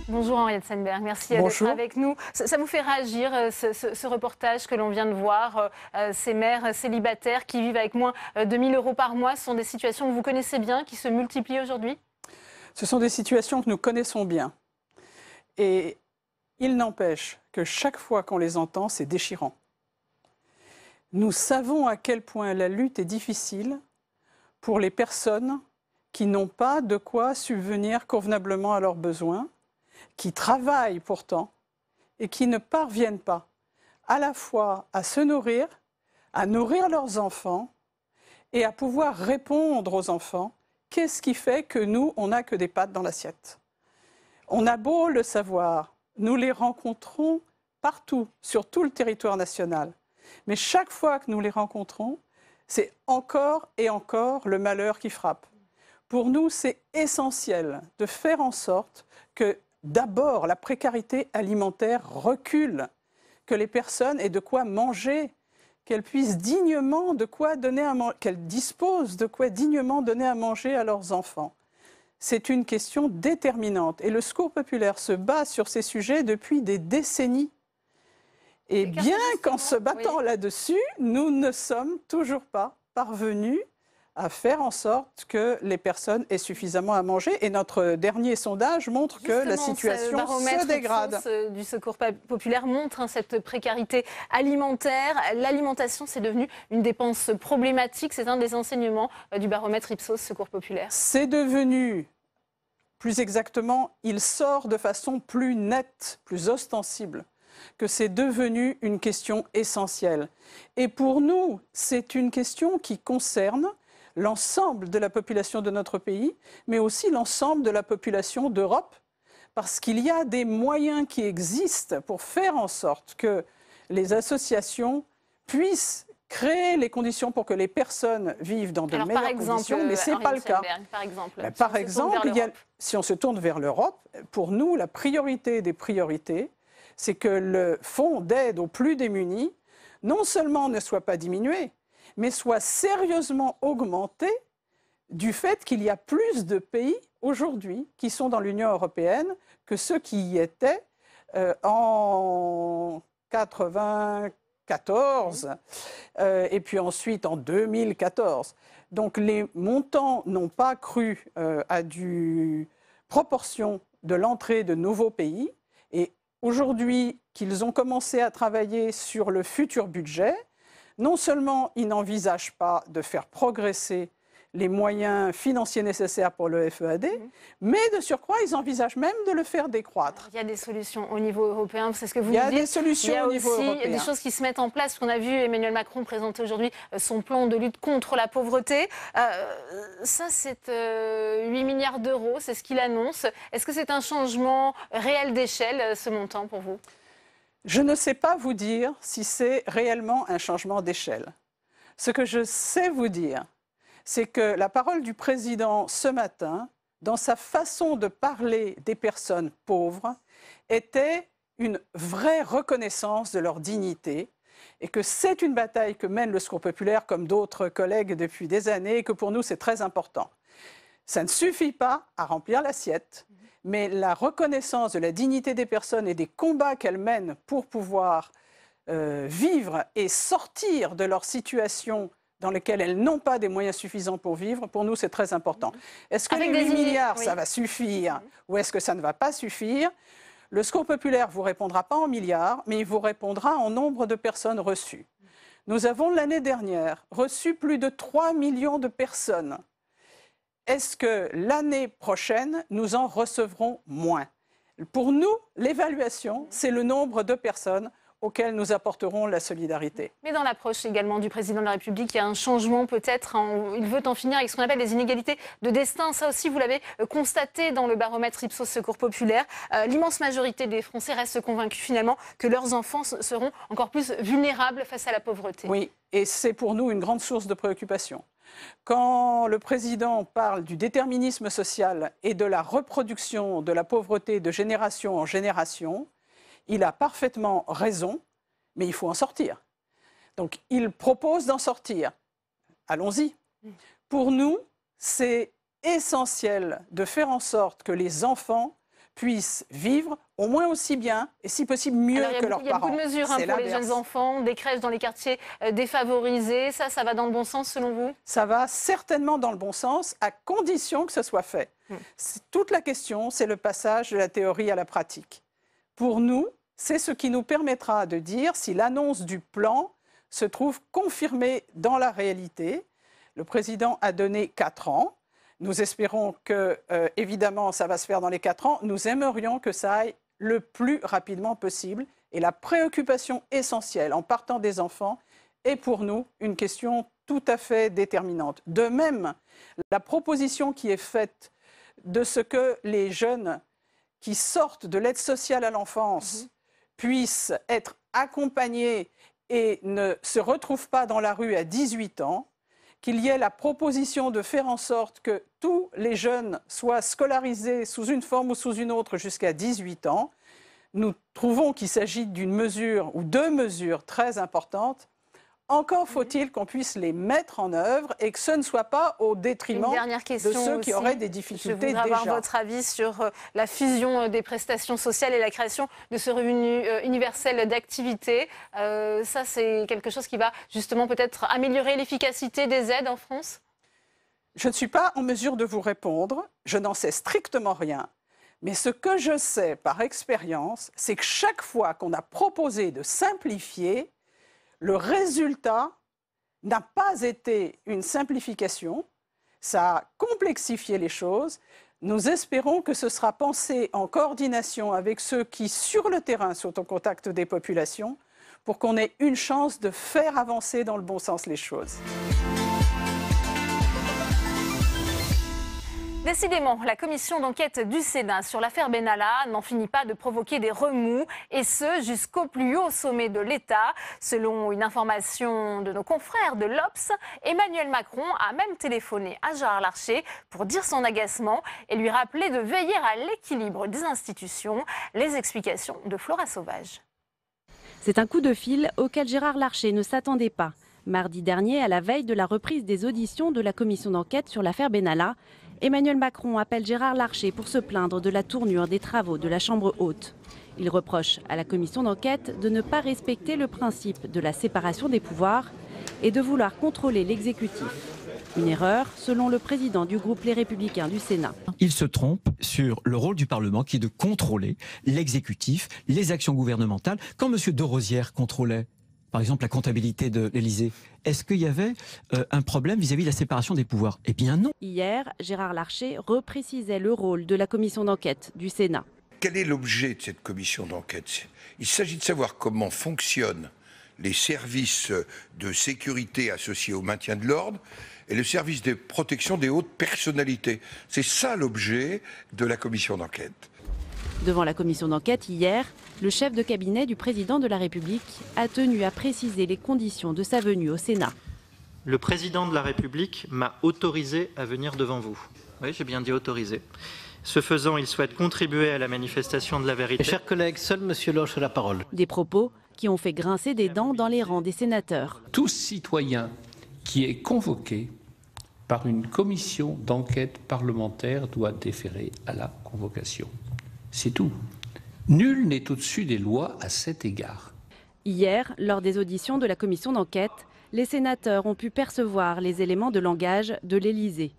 Bonjour Henriette Steinberg, merci d'être avec nous. Ça, vous fait réagir euh, ce, reportage que l'on vient de voir, euh, euh, ces mères célibataires qui vivent avec moins de 1000 euros par mois, ce sont des situations que vous connaissez bien, qui se multiplient aujourd'hui Ce sont des situations que nous connaissons bien. Et il n'empêche que chaque fois qu'on les entend, c'est déchirant. Nous savons à quel point la lutte est difficile pour les personnes qui n'ont pas de quoi subvenir convenablement à leurs besoins, qui travaillent pourtant et qui ne parviennent pas à la fois à se nourrir, à nourrir leurs enfants et à pouvoir répondre aux enfants qu'est-ce qui fait que nous, on n'a que des pâtes dans l'assiette. On a beau le savoir, nous les rencontrons partout, sur tout le territoire national. Mais chaque fois que nous les rencontrons, c'est encore et encore le malheur qui frappe. Pour nous, c'est essentiel de faire en sorte que d'abord la précarité alimentaire recule, que les personnes aient de quoi manger, qu'elles puissent dignement de quoi donner qu'elles disposent de quoi dignement donner à manger à leurs enfants c'est une question déterminante. Et le secours populaire se bat sur ces sujets depuis des décennies. Et bien qu'en se battant là-dessus, nous ne sommes toujours pas parvenus à faire en sorte que les personnes aient suffisamment à manger. Et notre dernier sondage montre que la situation se dégrade. De euh, du Secours populaire montre hein, cette précarité alimentaire. L'alimentation, c'est devenu une dépense problématique. C'est un des enseignements euh, du baromètre Ipsos Secours populaire. C'est devenu plus exactement, il sort de façon plus nette, plus ostensible, que c'est devenu une question essentielle. Et pour nous, c'est une question qui concerne l'ensemble de la population de notre pays, mais aussi l'ensemble de la population d'Europe, parce qu'il y a des moyens qui existent pour faire en sorte que les associations puissent créer les conditions pour que les personnes vivent dans de meilleures conditions, mais ce n'est euh, pas le cas. Par exemple, bah, si on se tourne vers l'Europe, pour nous, la priorité des priorités, c'est que le fonds d'aide aux plus démunis, non seulement ne soit pas diminué, mais soit sérieusement augmenté du fait qu'il y a plus de pays aujourd'hui qui sont dans l'Union européenne que ceux qui y étaient euh, en 1994 euh, et puis ensuite en 2014. Donc les montants n'ont pas cru euh, à du proportion de l'entrée de nouveaux pays. Et aujourd'hui qu'ils ont commencé à travailler sur le futur budget, non seulement ils n'envisagent pas de faire progresser les moyens financiers nécessaires pour le FEAD, mhm. mais de surcroît, ils envisagent même de le faire décroître. Il y a des solutions au niveau européen, c'est ce que vous dites. Il y a des solutions au niveau européen. Il y a aussi des choses qui se mettent en place. On a vu Emmanuel Macron présenter aujourd'hui euh, son plan de lutte contre la pauvreté. Euh, ça, c'est 8 euh, milliards d'euros, c'est ce qu'il annonce. Est-ce que c'est un changement réel d'échelle, ce montant, pour vous je ne sais pas vous dire si c'est réellement un changement d'échelle. Ce que je sais vous dire, c'est que la parole du président ce matin, dans sa façon de parler des personnes pauvres, était une vraie reconnaissance de leur dignité et que c'est une bataille que mène le Secours populaire comme d'autres collègues depuis des années et que pour nous c'est très important. Ça ne suffit pas à remplir l'assiette, mais la reconnaissance de la dignité des personnes et des combats qu'elles mènent pour pouvoir euh, vivre et sortir de leur situation dans laquelle elles n'ont pas des moyens suffisants pour vivre, pour nous, c'est très important. Mhm. Est-ce que les 8 milliards, ça va suffire mhm. ou est-ce que ça ne va pas suffire Le score populaire vous répondra pas en milliards, mais il vous répondra en nombre de personnes reçues. Nous avons l'année dernière reçu plus de 3 millions de personnes est-ce que l'année prochaine, nous en recevrons moins Pour nous, l'évaluation, c'est le nombre de personnes auxquelles nous apporterons la solidarité. Mais dans l'approche également du président de la République, il y a un changement peut-être. Hein, il veut en finir avec ce qu'on appelle les inégalités de destin. Ça aussi, vous l'avez euh, constaté dans le baromètre Ipsos Secours Populaire. Euh, l'immense majorité des Français restent convaincus finalement que leurs enfants seront encore plus vulnérables face à la pauvreté. Oui, et c'est pour nous une grande source de préoccupation. Quand le président parle du déterminisme social et de la reproduction de la pauvreté de génération en génération, il a parfaitement raison, mais il faut en sortir. Donc il propose d'en sortir. Allons-y. Pour nous, c'est essentiel de faire en sorte que les enfants puissent vivre au moins aussi bien et si possible mieux que leurs parents. Il y a beaucoup de mesures hein, pour les jeunes enfants, des crèches dans les quartiers euh, défavorisés. Ça, ça va dans le bon sens selon vous Ça va certainement dans le bon sens, à condition que ce soit fait. Hmm. Toute la question, c'est le passage de la théorie à la pratique. Pour nous, c'est ce qui nous permettra de dire si l'annonce du plan se trouve confirmée dans la réalité. Le président a donné 4 ans. Nous espérons que, euh, évidemment, ça va se faire dans les quatre ans. Nous aimerions que ça aille le plus rapidement possible. Et la préoccupation essentielle en partant des enfants est pour nous une question tout à fait déterminante. De même, la proposition qui est faite de ce que les jeunes qui sortent de l'aide sociale à l'enfance mmh. puissent être accompagnés et ne se retrouvent pas dans la rue à 18 ans, qu'il y ait la proposition de faire en sorte que tous les jeunes soient scolarisés sous une forme ou sous une autre jusqu'à 18 ans. Nous trouvons qu'il s'agit d'une mesure ou deux mesures très importantes encore faut-il qu'on puisse les mettre en œuvre et que ce ne soit pas au détriment de ceux qui auraient des difficultés Je déjà. avoir votre avis sur euh, la fusion euh, des prestations sociales et la création de ce revenu euh, universel d'activité. ça, c'est quelque chose qui va justement peut-être améliorer l'efficacité des aides en France Je ne suis pas en mesure de vous répondre. Je n'en sais strictement rien. Mais ce que je sais par expérience, c'est que chaque fois qu'on a proposé de simplifier, le résultat n'a pas été une simplification, ça a complexifié les choses. Nous espérons que ce sera pensé en coordination avec ceux qui, sur le terrain, sont en contact des populations, pour qu'on ait une chance de faire avancer dans le bon sens les choses. Décidément, la commission d'enquête du Sénat sur l'affaire Benalla n'en finit pas de provoquer des remous, et ce jusqu'au plus haut sommet de l'État. Selon une information de nos confrères de l'Obs, Emmanuel Macron a même téléphoné à Gérard Larcher pour dire son agacement et lui rappeler de veiller à l'équilibre des institutions. Les explications de Flora Sauvage. C'est un coup de fil auquel Gérard Larcher ne s'attendait pas. Mardi dernier, à la veille de la reprise des auditions de la commission d'enquête sur l'affaire Benalla, Emmanuel Macron appelle Gérard Larcher pour se plaindre de la tournure des travaux de la Chambre haute. Il reproche à la commission d'enquête de ne pas respecter le principe de la séparation des pouvoirs et de vouloir contrôler l'exécutif. Une erreur, selon le président du groupe Les Républicains du Sénat. Il se trompe sur le rôle du Parlement qui est de contrôler l'exécutif, les actions gouvernementales. Quand M. De Rosière contrôlait par exemple la comptabilité de l'Elysée. Est-ce qu'il y avait euh, un problème vis-à-vis -vis de la séparation des pouvoirs Eh bien non. Hier, Gérard Larcher reprécisait le rôle de la commission d'enquête du Sénat. Quel est l'objet de cette commission d'enquête Il s'agit de savoir comment fonctionnent les services de sécurité associés au maintien de l'ordre et le service de protection des hautes personnalités. C'est ça l'objet de la commission d'enquête. Devant la commission d'enquête hier, le chef de cabinet du président de la République a tenu à préciser les conditions de sa venue au Sénat. Le président de la République m'a autorisé à venir devant vous. Oui, j'ai bien dit autorisé. Ce faisant, il souhaite contribuer à la manifestation de la vérité. chers collègues, seul M. Loche a la parole. Des propos qui ont fait grincer des dents dans les rangs des sénateurs. Tout citoyen qui est convoqué par une commission d'enquête parlementaire doit déférer à la convocation. C'est tout. Nul n'est au-dessus des lois à cet égard. Hier, lors des auditions de la commission d'enquête, les sénateurs ont pu percevoir les éléments de langage de l'Élysée.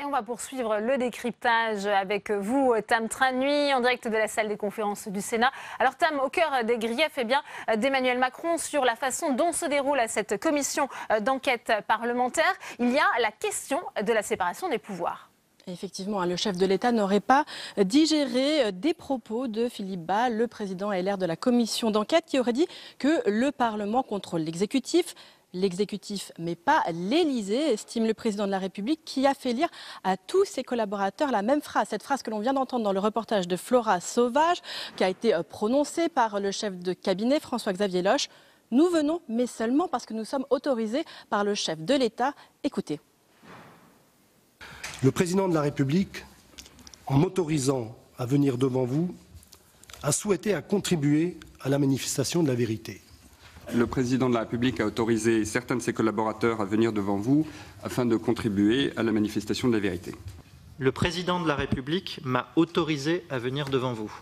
Et on va poursuivre le décryptage avec vous, Tam Tranui, en direct de la salle des conférences du Sénat. Alors Tam, au cœur des griefs eh d'Emmanuel Macron sur la façon dont se déroule cette commission d'enquête parlementaire, il y a la question de la séparation des pouvoirs. Effectivement, hein, le chef de l'État n'aurait pas digéré euh, des propos de Philippe Bas, le président LR de la commission d'enquête, qui aurait dit que le Parlement contrôle l'exécutif. L'exécutif, mais pas l'Élysée, estime le président de la République, qui a fait lire à tous ses collaborateurs la même phrase, cette phrase que l'on vient d'entendre dans le reportage de Flora Sauvage, qui a été euh, prononcée par le chef de cabinet François-Xavier Loche. Nous venons, mais seulement parce que nous sommes autorisés par le chef de l'État. Écoutez. Le président de la République, en m'autorisant à venir devant vous, a souhaité à contribuer à la manifestation de la vérité. Le président de la République a autorisé certains de ses collaborateurs à venir devant vous afin de contribuer à la manifestation de la vérité. Le président de la République m'a autorisé à venir devant vous.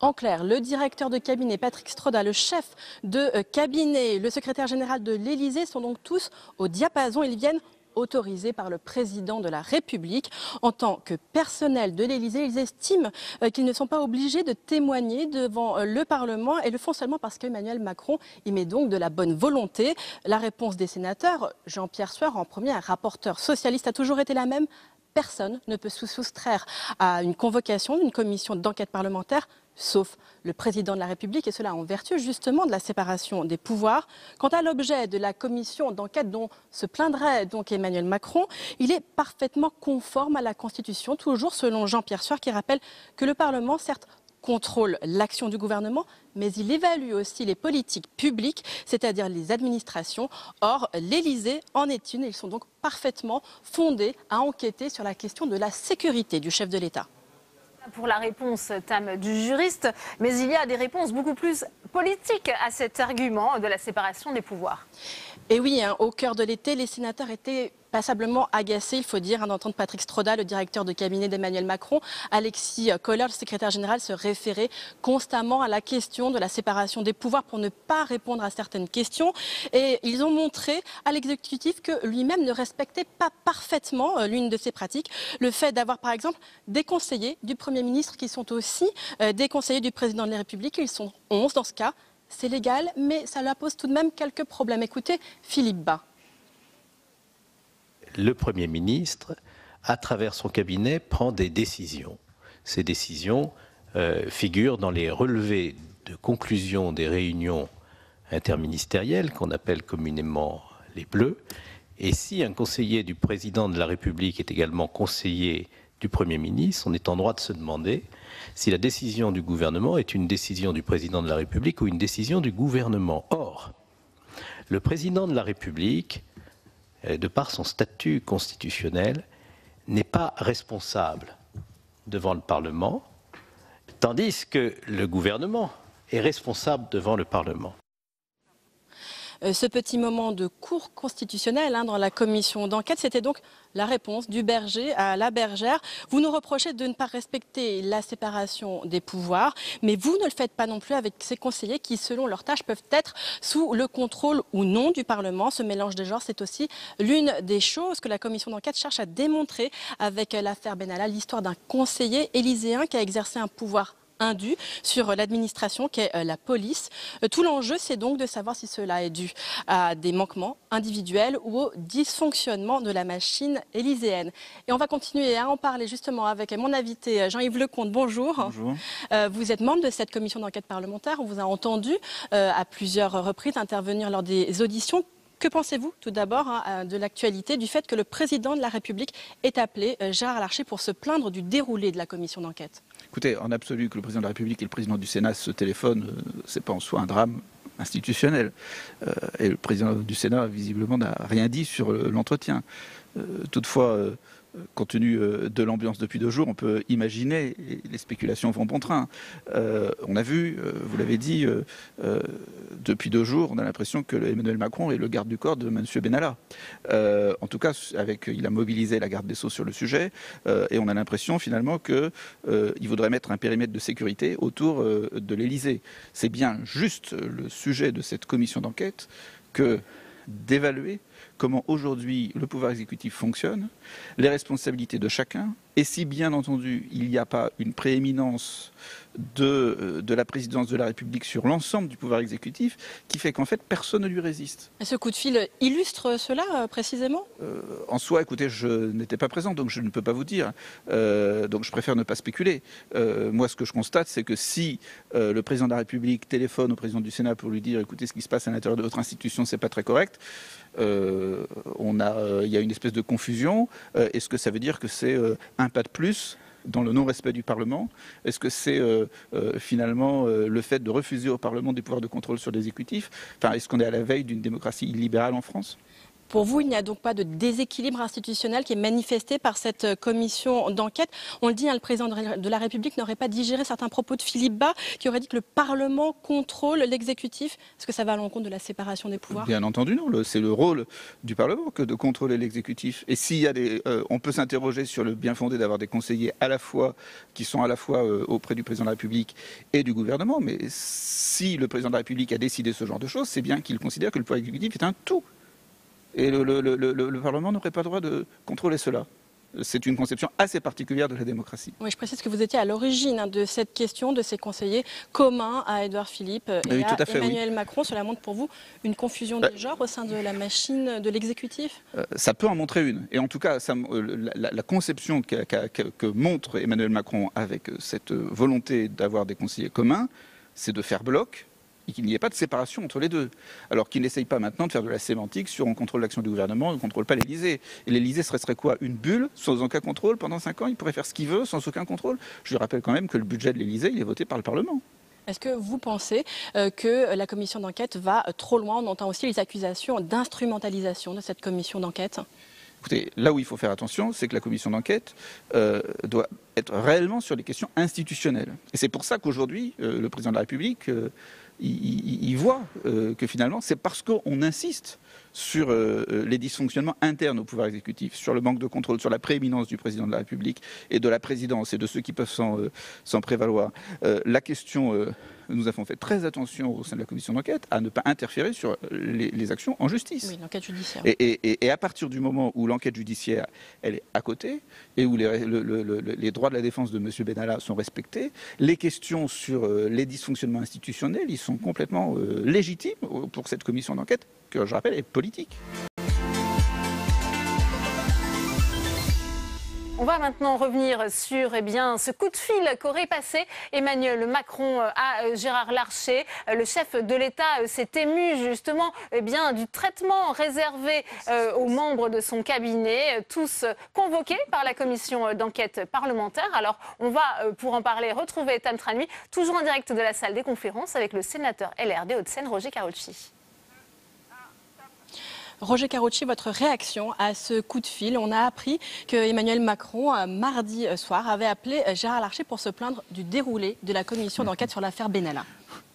En clair, le directeur de cabinet Patrick Stroda, le chef de euh, cabinet, le secrétaire général de l'Élysée sont donc tous au diapason. Ils viennent autorisé par le président de la République. En tant que personnel de l'Élysée, ils estiment euh, qu'ils ne sont pas obligés de témoigner devant euh, le Parlement et le font seulement parce qu'Emmanuel Macron y met donc de la bonne volonté. La réponse des sénateurs, Jean-Pierre Soir, en premier, rapporteur socialiste, a toujours été la même. Personne ne peut se soustraire à une convocation d'une commission d'enquête parlementaire sauf le président de la République, et cela en vertu justement de la séparation des pouvoirs. Quant à l'objet de la commission d'enquête dont se plaindrait donc Emmanuel Macron, il est parfaitement conforme à la Constitution, toujours selon Jean-Pierre Soir, qui rappelle que le Parlement, certes, contrôle l'action du gouvernement, mais il évalue aussi les politiques publiques, c'est-à-dire les administrations. Or, l'Élysée en est une, et ils sont donc parfaitement fondés à enquêter sur la question de la sécurité du chef de l'État pour la réponse, Tam, du juriste, mais il y a des réponses beaucoup plus politiques à cet argument de la séparation des pouvoirs. Et oui, hein, au cœur de l'été, les sénateurs étaient passablement agacés, il faut dire, hein, d'entendre Patrick Stroda, le directeur de cabinet d'Emmanuel Macron, Alexis Kohler, le secrétaire général, se référer constamment à la question de la séparation des pouvoirs pour ne pas répondre à certaines questions. Et ils ont montré à l'exécutif que lui-même ne respectait pas parfaitement euh, l'une de ses pratiques. Le fait d'avoir, par exemple, des conseillers du Premier ministre qui sont aussi euh, des conseillers du Président de la République, ils sont 11 dans ce cas, c'est légal, mais ça la pose tout de même quelques problèmes. Écoutez, Philippe Bas. Le Premier ministre, à travers son cabinet, prend des décisions. Ces décisions euh, figurent dans les relevés de conclusion des réunions interministérielles, qu'on appelle communément les Bleus. Et si un conseiller du président de la République est également conseiller du Premier ministre, on est en droit de se demander si la décision du gouvernement est une décision du président de la République ou une décision du gouvernement. Or, le président de la République, euh, de par son statut constitutionnel, n'est pas responsable devant le Parlement, tandis que le gouvernement est responsable devant le Parlement. Euh, ce petit moment de cours constitutionnel hein, dans la commission d'enquête. C'était donc la réponse du berger à la bergère. Vous nous reprochez de ne pas respecter la séparation des pouvoirs, mais vous ne le faites pas non plus avec ces conseillers qui, selon leurs tâches, peuvent être sous le contrôle ou non du Parlement. Ce mélange des genres, c'est aussi l'une des choses que la commission d'enquête cherche à démontrer avec l'affaire Benalla, l'histoire d'un conseiller élyséen qui a exercé un pouvoir indu sur l'administration qu'est euh, la police. Euh, tout l'enjeu, c'est donc de savoir si cela est dû à des manquements individuels ou au dysfonctionnement de la machine élyséenne. Et on va continuer à en parler justement avec mon invité euh, Jean-Yves Lecomte. Bonjour. Bonjour. Vous êtes membre de cette commission d'enquête parlementaire. On vous a entendu à plusieurs reprises intervenir lors des auditions. Que pensez-vous tout d'abord hein, de l'actualité, du fait que le président de la République est appelé, Gérard Larcher, pour se plaindre du déroulé de la commission d'enquête écoutez, en absolu, que le président de la République et le président du Sénat se téléphonent, euh, c'est pas en soi un drame institutionnel. Euh, et le président du Sénat, visiblement, n'a rien dit sur l'entretien. Euh, toutefois, compte tenu euh, de l'ambiance depuis deux jours, on peut imaginer, les spéculations vont bon train. Euh, on a vu, euh, vous l'avez dit, depuis deux jours, on a l'impression que Emmanuel Macron est le garde du corps de M. Benalla. en tout cas, avec, il a mobilisé la garde des Sceaux sur le sujet, et on a l'impression finalement qu'il voudrait mettre un périmètre de sécurité autour de l'Élysée. C'est bien juste le sujet de cette commission d'enquête que d'évaluer comment aujourd'hui le pouvoir exécutif fonctionne, les responsabilités de chacun, et si bien entendu il n'y a pas une prééminence euh, de, la présidence de la République sur l'ensemble du pouvoir exécutif, qui fait qu'en fait personne ne lui résiste. Et ce coup de fil illustre cela euh, précisément euh, En soi, écoutez, je n'étais pas présent, donc je ne peux pas vous dire. donc je préfère ne pas spéculer. moi, ce que je constate, c'est que si le président de la République téléphone au président du Sénat pour lui dire écoutez, ce qui se passe à l'intérieur de votre institution, ce n'est pas très correct. Euh, on a, euh, il y a une espèce de confusion. Euh, est-ce que ça veut dire que c'est un pas de plus dans le non-respect du Parlement Est-ce que c'est finalement le fait de refuser au Parlement des pouvoirs de contrôle sur l'exécutif Enfin, est-ce qu'on est à la veille d'une démocratie illibérale en France pour vous, il n'y a donc pas de déséquilibre institutionnel qui est manifesté par cette euh, commission d'enquête. On le dit, hein, le président de la République n'aurait pas digéré certains propos de Philippe Bas qui aurait dit que le Parlement contrôle l'exécutif. Est-ce que ça va à l'encontre de la séparation des pouvoirs Bien entendu, non. C'est le rôle du Parlement que de contrôler l'exécutif. Et s'il y a des, euh, on peut s'interroger sur le bien fondé d'avoir des conseillers à la fois qui sont à la fois euh, auprès du président de la République et du gouvernement. Mais si le président de la République a décidé ce genre de choses, c'est bien qu'il considère que le pouvoir exécutif est un tout et le, Parlement n'aurait pas le droit de contrôler cela. C'est une conception assez particulière de la démocratie. je précise que vous étiez à l'origine de cette question, de ces conseillers communs à Édouard Philippe et à, Emmanuel Macron. Cela montre pour vous une confusion bah, de genre au sein de la machine de l'exécutif euh, Ça peut en montrer une. Et en tout cas, euh, la, conception que montre Emmanuel Macron avec euh, cette volonté d'avoir des conseillers communs, c'est de faire bloc, et qu'il n'y ait pas de séparation entre les deux. Alors qu'il n'essaye pas maintenant de faire de la sémantique sur on contrôle l'action du gouvernement, on ne contrôle pas l'Elysée. Et l'Elysée serait, quoi Une bulle, sans aucun contrôle, pendant 5 ans, il pourrait faire ce qu'il veut, sans aucun contrôle. Je rappelle quand même que le budget de l'Elysée, il est voté par le Parlement. Est-ce que vous pensez euh, que la commission d'enquête va euh, trop loin On entend aussi les accusations d'instrumentalisation de cette commission d'enquête. Écoutez, là où il faut faire attention, c'est que la commission d'enquête euh, doit être réellement sur les questions institutionnelles. Et c'est pour ça qu'aujourd'hui, le président de la République il voit euh, que finalement, c'est parce qu'on insiste sur euh, euh, les dysfonctionnements internes au pouvoir exécutif, sur le manque de contrôle, sur la prééminence du président de la République et de la présidence et de ceux qui peuvent s'en euh, prévaloir. la question nous avons fait très attention au sein de la commission d'enquête à ne pas interférer sur les, actions en justice. Oui, l'enquête judiciaire. Et, à partir du moment où l'enquête judiciaire, est à côté, et où les, droits de la défense de M. Benalla sont respectés, les questions sur les dysfonctionnements institutionnels, ils sont complètement légitimes pour cette commission d'enquête que je rappelle est politique. On va maintenant revenir sur eh bien, ce coup de fil qu'aurait passé Emmanuel Macron euh, à euh, Gérard Larcher. Le chef de l'État euh, s'est ému justement eh bien, du traitement réservé aux membres de son cabinet, tous convoqués par la commission d'enquête parlementaire. Alors on va, pour en parler, retrouver Tam Tranui, toujours en direct de la salle des conférences avec le sénateur LR des Hauts-de-Seine, Roger Carocci. Roger Carucci, votre réaction à ce coup de fil On a appris que Emmanuel Macron, euh, mardi euh, soir, avait appelé euh, Gérard Larcher pour se plaindre du déroulé de la commission d'enquête sur l'affaire Benalla.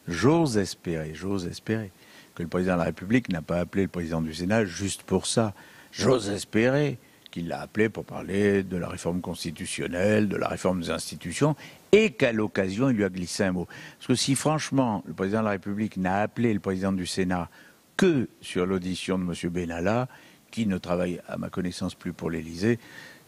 J'ose espérer, j'ose espérer que le président de la République n'a pas appelé le président du Sénat juste pour ça. J'ose espérer qu'il l'a appelé pour parler de la réforme constitutionnelle, de la réforme des institutions, et qu'à l'occasion, il lui a glissé un mot. Parce que si franchement, le président de la République n'a appelé le président du Sénat que sur l'audition de M. Benalla, qui ne travaille, à ma connaissance, plus pour l'Élysée,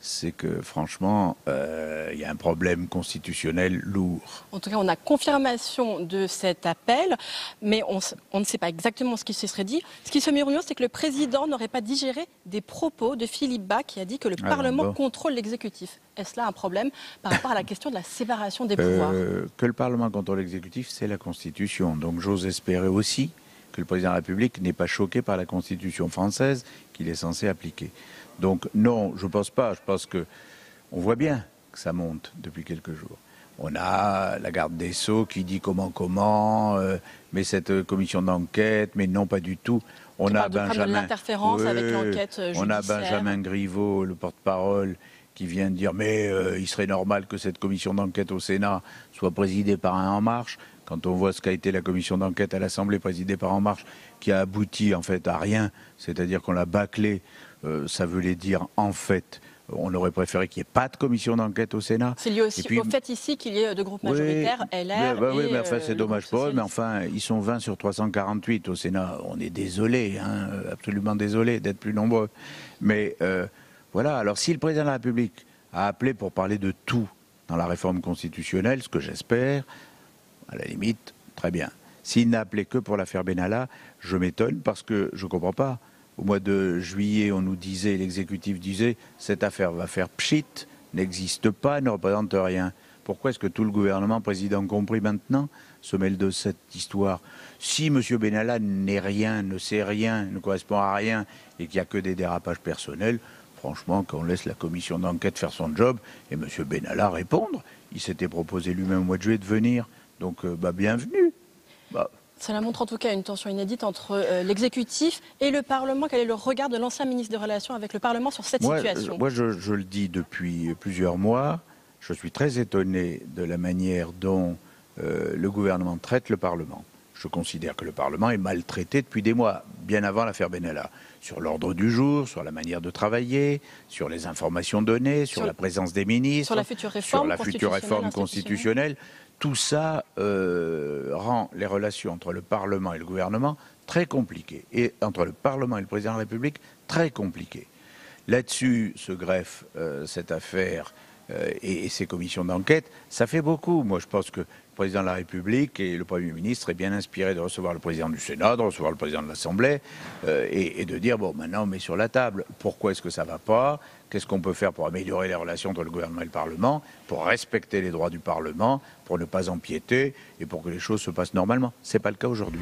c'est que franchement, euh, il y a un problème constitutionnel lourd. En tout cas, on a confirmation de cet appel, mais on, ne sait pas exactement ce qui se serait dit. Ce qui se murmure, c'est que le président n'aurait pas digéré des propos de Philippe Bas qui a dit que le ah, Parlement contrôle l'exécutif. Est-ce là un problème par rapport à la question de la séparation des euh, pouvoirs Que le Parlement contrôle l'exécutif, c'est la Constitution. Donc j'ose espérer aussi que le président de la République n'est pas choqué par la Constitution française qu'il est censé appliquer. Donc non, je ne pense pas. Je pense que on voit bien que ça monte depuis quelques jours. On a la garde des Sceaux qui dit comment, comment, euh, mais cette commission d'enquête, mais non, pas du tout. On, a, euh, Benjamin, Griveaux, le porte-parole, qui vient dire mais euh, il serait normal que cette commission d'enquête au Sénat soit présidée par un En Marche. Quand on voit ce qu'a été la commission d'enquête à l'Assemblée présidée par En Marche, qui a abouti en fait à rien, c'est-à-dire qu'on l'a bâclée, euh, ça voulait dire en fait on aurait préféré qu'il n'y ait pas de commission d'enquête au Sénat. C'est lié aussi au fait ici qu'il y ait euh, de groupes majoritaires, LR. Bah oui, mais enfin, c'est euh, dommage pour eux, mais enfin, ils sont 20 sur 348 au Sénat. On est désolé, hein, absolument désolé d'être plus nombreux. Mais voilà, alors si le président de la République a appelé pour parler de tout dans la réforme constitutionnelle, ce que j'espère, à la limite, très bien. S'il n'a appelé que pour l'affaire Benalla, je m'étonne parce que je ne comprends pas. Au mois de juillet, on nous disait, l'exécutif disait, cette affaire va faire pchit, n'existe pas, ne représente rien. Pourquoi est-ce que tout le gouvernement, président compris maintenant, se mêle de cette histoire Si Monsieur Benalla n'est rien, ne sait rien, ne correspond à rien, et qu'il n'y a que des dérapages personnels, franchement, qu'on laisse la commission d'enquête faire son job et Monsieur Benalla répondre. Il s'était proposé lui-même au mois de juillet de venir. Donc, euh, bah, bienvenue. Bah. Cela montre en tout cas une tension inédite entre euh, l'exécutif et le Parlement. Quel est le regard de l'ancien ministre des Relations avec le Parlement sur cette situation euh, Moi, je, le dis depuis plusieurs mois, je suis très étonné de la manière dont le gouvernement traite le Parlement. Je considère que le Parlement est maltraité depuis des mois, bien avant l'affaire Benalla, sur l'ordre du jour, sur la manière de travailler, sur les informations données, sur, la présence des ministres, sur la la future réforme constitutionnelle tout ça euh, rend les relations entre le Parlement et le gouvernement très compliquées, et entre le Parlement et le président de la République très compliquées. Là-dessus se greffe euh, cette affaire euh, et, et, ces commissions d'enquête. Ça fait beaucoup. Moi, je pense que le président de la République et le Premier ministre est bien inspiré de recevoir le président du Sénat, de recevoir le président de l'Assemblée, euh, et, et, de dire bon, maintenant on met sur la table pourquoi est-ce que ça ne va pas, qu'est-ce qu'on peut faire pour améliorer les relations entre le gouvernement et le Parlement, pour respecter les droits du Parlement, pour ne pas empiéter et pour que les choses se passent normalement. Ce n'est pas le cas aujourd'hui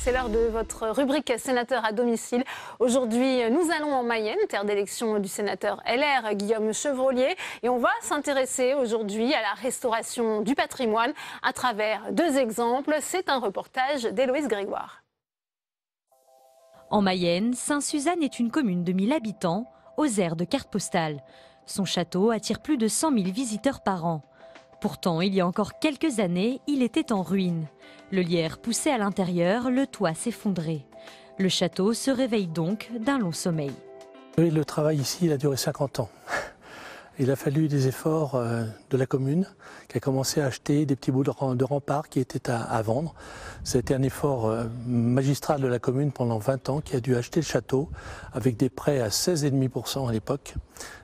c'est l'heure de votre rubrique sénateur à domicile. Aujourd'hui, nous allons en Mayenne, terre d'élection du sénateur LR Guillaume Chevrolier, et on va s'intéresser aujourd'hui à la restauration du patrimoine à travers deux exemples. C'est un reportage d'Héloïse Grégoire. En Mayenne, Saint-Suzanne est une commune de 1000 habitants, aux aires de carte postale. Son château attire plus de 100 000 visiteurs par an. Pourtant, il y a encore quelques années, il était en ruine. Le lierre poussait à l'intérieur, le toit s'effondrait. Le château se réveille donc d'un long sommeil. Le travail ici a duré 50 ans. Il a fallu des efforts euh, de la commune qui a commencé à acheter des petits bouts de remparts qui étaient à, vendre. C'était un effort euh, magistral de la commune pendant 20 ans qui a dû acheter le château avec des prêts à 16,5% à l'époque.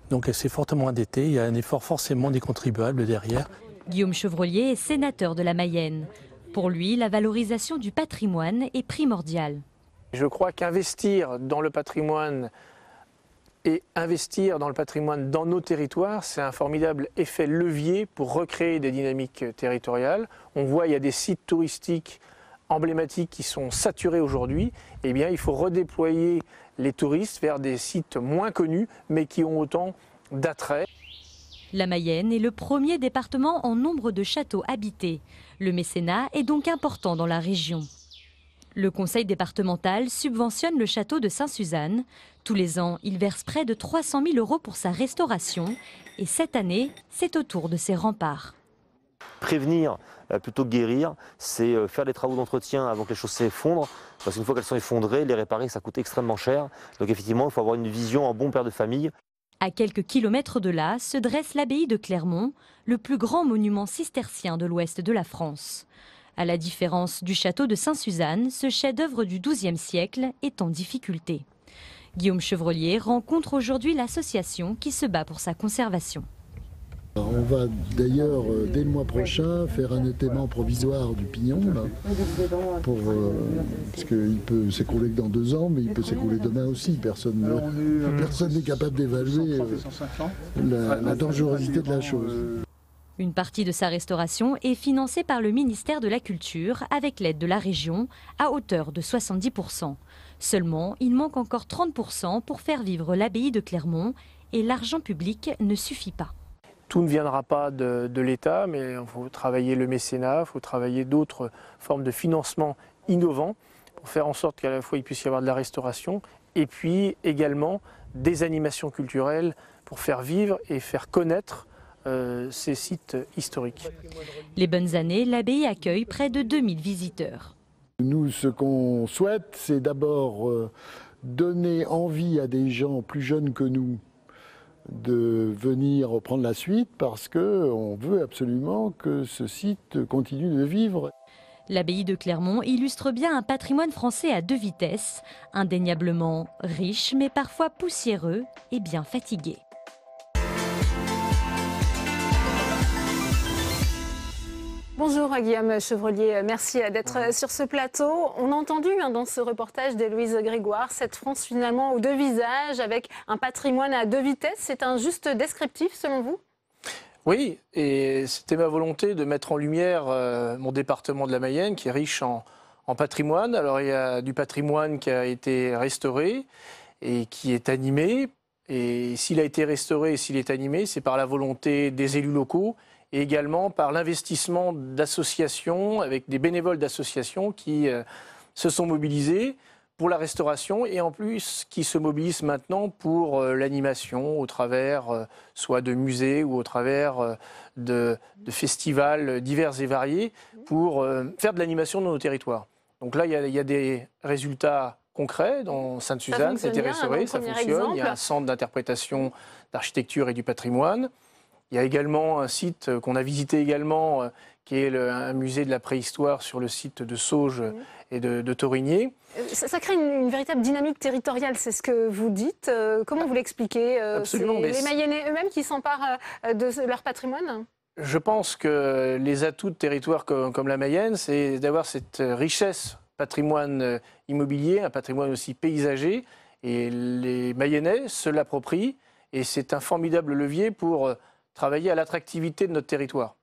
Donc elle s'est fortement endettée. Il y a un effort forcément des contribuables derrière. Guillaume Chevrolier est sénateur de la Mayenne. Pour lui, la valorisation du patrimoine est primordiale. Je crois qu'investir dans le patrimoine et investir dans le patrimoine dans nos territoires, c'est un formidable effet levier pour recréer des dynamiques territoriales. On voit, il y a des sites touristiques emblématiques qui sont saturés aujourd'hui. Eh bien, il faut redéployer les touristes vers des sites moins connus, mais qui ont autant d'attrait. La Mayenne est le premier département en nombre de châteaux habités. Le mécénat est donc important dans la région. Le conseil départemental subventionne le château de Saint-Suzanne. Tous les ans, il verse près de 300 000 euros pour sa restauration. Et cette année, c'est au tour de ses remparts. Prévenir euh, plutôt que guérir, c'est euh, faire des travaux d'entretien avant que les choses s'effondrent. Parce qu'une fois qu'elles sont effondrées, les réparer, ça coûte extrêmement cher. Donc effectivement, il faut avoir une vision en bon père de famille. À quelques kilomètres de là se dresse l'abbaye de Clermont, le plus grand monument cistercien de l'ouest de la France. À la différence du château de Saint-Suzanne, ce chef-d'œuvre du XIIe siècle est en difficulté. Guillaume Chevrolier rencontre aujourd'hui l'association qui se bat pour sa conservation. On va d'ailleurs euh, dès le mois prochain faire un étaiement provisoire du pignon, euh, parce qu'il peut s'écrouler que dans deux ans, mais il peut s'écrouler demain aussi. Personne euh, n'est capable d'évaluer la dangerosité de la chose. Une partie de sa restauration est financée par le ministère de la Culture avec l'aide de la région à hauteur de 70%. Seulement, il manque encore 30% pour faire vivre l'abbaye de Clermont et l'argent public ne suffit pas tout ne viendra pas de, l'État, mais il faut travailler le mécénat, il faut travailler d'autres formes de financement innovants pour faire en sorte qu'à la fois il puisse y avoir de la restauration et puis également des animations culturelles pour faire vivre et faire connaître euh, ces sites historiques. Les bonnes années, l'abbaye accueille près de 2000 visiteurs. Nous, ce qu'on souhaite, c'est d'abord euh, donner envie à des gens plus jeunes que nous de venir reprendre la suite parce qu'on veut absolument que ce site continue de vivre. L'abbaye de Clermont illustre bien un patrimoine français à deux vitesses, indéniablement riche mais parfois poussiéreux et bien fatigué. Bonjour Guillaume Chevrolier, merci euh, d'être euh, sur ce plateau. On a entendu hein, dans ce reportage Louise Grégoire cette France finalement aux deux visages avec un patrimoine à deux vitesses. C'est un juste descriptif selon vous Oui, et c'était ma volonté de mettre en lumière euh, mon département de la Mayenne qui est riche en, en patrimoine. Alors il y a du patrimoine qui a été restauré et qui est animé. Et s'il a été restauré et s'il est animé, c'est par la volonté des élus locaux et également par l'investissement d'associations, avec des bénévoles d'associations qui euh, se sont mobilisés pour la restauration et en plus qui se mobilisent maintenant pour euh, l'animation au travers euh, soit de musées ou au travers de, festivals divers et variés pour faire de l'animation dans nos territoires. Donc là, il y, a, des résultats concrets dans Sainte-Suzanne, ça a été restauré, ça fonctionne. Il y a un centre d'interprétation d'architecture et du patrimoine. Il y a également un site euh, qu'on a visité également, euh, qui est un musée de la préhistoire sur le site de Sauges mhm. et de, de euh, Ça, crée une, véritable dynamique territoriale, c'est ce que vous dites. comment vous l'expliquez euh, C'est Les Mayennais eux-mêmes qui s'emparent de leur patrimoine Je pense que les atouts de territoires comme, comme la Mayenne, c'est d'avoir cette richesse patrimoine immobilier, un patrimoine aussi paysager, et les Mayennais se l'approprient, et c'est un formidable levier pour travailler à l'attractivité de notre territoire.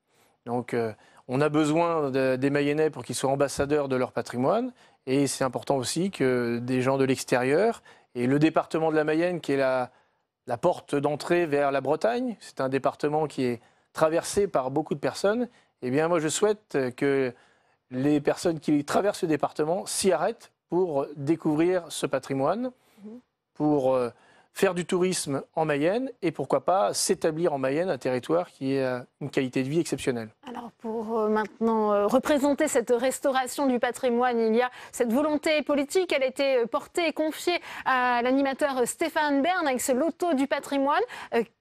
Donc, euh, on a besoin des Mayennais pour qu'ils soient ambassadeurs de leur patrimoine. Et c'est important aussi que des gens de l'extérieur et le département de la Mayenne, qui est la, la porte d'entrée vers la Bretagne, c'est un département qui est traversé par beaucoup de personnes. et eh bien, moi, je souhaite que les personnes qui traversent ce département s'y arrêtent pour découvrir ce patrimoine, mhm. pour euh, faire du tourisme en Mayenne et pourquoi pas s'établir en Mayenne, un territoire qui a euh, une qualité de vie exceptionnelle. Alors pour euh, maintenant euh, représenter cette restauration du patrimoine, il y a cette volonté politique, elle a été portée et confiée à l'animateur Stéphane Bern avec ce loto du patrimoine.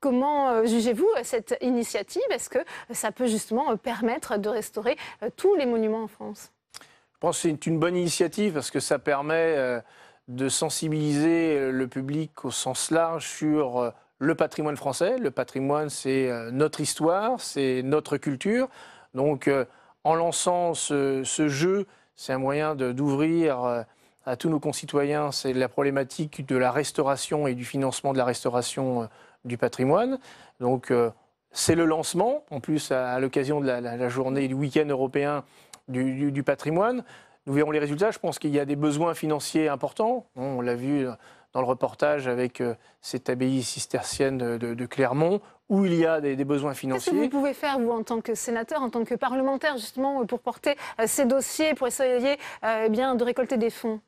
Comment jugez-vous cette initiative Est-ce que ça peut justement permettre de restaurer tous les monuments en France Je pense que c'est une bonne initiative parce que ça permet de sensibiliser euh, le public au sens large sur euh, le patrimoine français. Le patrimoine, c'est euh, notre histoire, c'est notre culture. Donc, en lançant ce, jeu, c'est un moyen d'ouvrir à tous nos concitoyens, c'est la problématique de la restauration et du financement de la restauration du patrimoine. Donc, c'est le lancement, en plus à, l'occasion de la, journée du week-end européen du patrimoine. Nous verrons les résultats. Je pense qu'il y a des besoins financiers importants. On l'a vu dans le reportage avec euh, cette abbaye cistercienne de, Clermont, où il y a des, besoins financiers. Qu'est-ce que vous pouvez faire, vous, en tant que sénateur, en tant que parlementaire, justement, pour porter euh, ces dossiers, pour essayer euh, eh bien, de récolter des fonds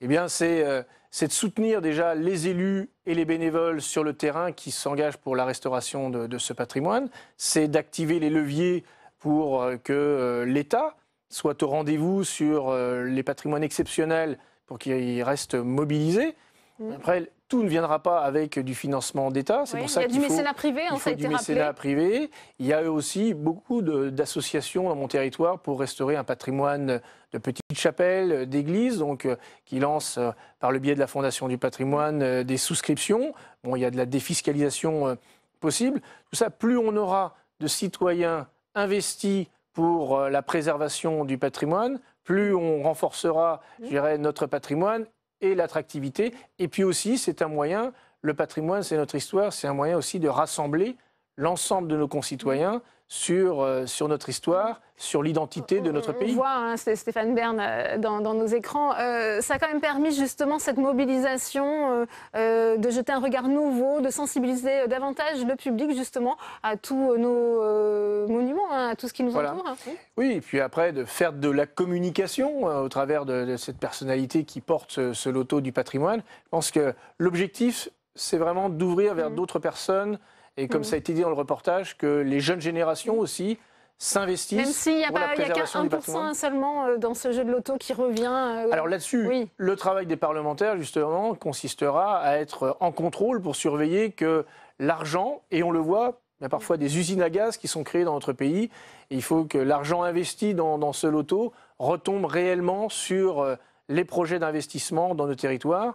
Eh bien, c'est de soutenir déjà les élus et les bénévoles sur le terrain qui s'engagent pour la restauration de ce patrimoine. C'est d'activer les leviers pour que l'État soit au rendez-vous sur euh, les patrimoines exceptionnels pour qu'ils restent mobilisés. Mm. Après, tout ne viendra pas avec du financement d'État. C'est pour ça qu'il faut, mécénat privé, il hein, faut a du mécénat privé. Il y a aussi beaucoup d'associations dans mon territoire pour restaurer un patrimoine de petites chapelles, euh, d'églises, donc euh, qui lancent par le biais de la Fondation du patrimoine des souscriptions. Bon, il y a de la défiscalisation possible. Tout ça, plus on aura de citoyens investis pour euh, la préservation du patrimoine, plus on renforcera, je dirais, notre patrimoine et l'attractivité. Et puis aussi, c'est un moyen, le patrimoine, c'est notre histoire, c'est un moyen aussi de rassembler l'ensemble de nos concitoyens euh, sur, notre histoire, sur l'identité de notre pays. On voit hein, Stéphane Bern euh, dans, nos écrans. Euh, ça a quand même permis justement cette mobilisation, de jeter un regard nouveau, de sensibiliser davantage le public justement à tous nos monuments, hein, à tout ce qui nous entoure. Hein. Oui, et puis après de faire de la communication au travers de, cette personnalité qui porte ce, loto du patrimoine. Je pense que l'objectif, c'est vraiment d'ouvrir vers mmh. d'autres personnes et comme mm. ça a été dit dans le reportage, que les jeunes générations mm. aussi s'investissent. Même s'il n'y a, pas, 1% seulement euh, dans ce jeu de loto qui revient. Euh, Alors là-dessus, le travail des parlementaires, justement, consistera à être en contrôle pour surveiller que l'argent, et on le voit, il y a parfois des usines à gaz qui sont créées dans notre pays, il faut que l'argent investi dans, dans ce loto retombe réellement sur euh, les projets d'investissement dans nos territoires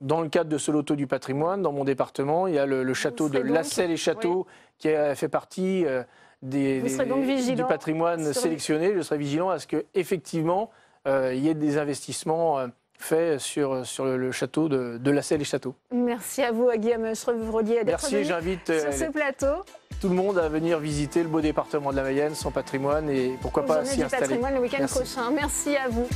dans le cadre de ce loto du patrimoine, dans mon département, il y a le, château de lasselle les châteaux qui fait partie euh, des, du patrimoine sélectionné. Je serai vigilant à ce qu'effectivement, effectivement euh, il y ait des investissements euh, faits sur, sur le château de, de la et Château. Merci à vous, à Guillaume à d'être Merci, j'invite sur ce plateau. Tout le monde à venir visiter le beau département de la Mayenne, son patrimoine et pourquoi pas s'y installer. prochain. Merci à vous.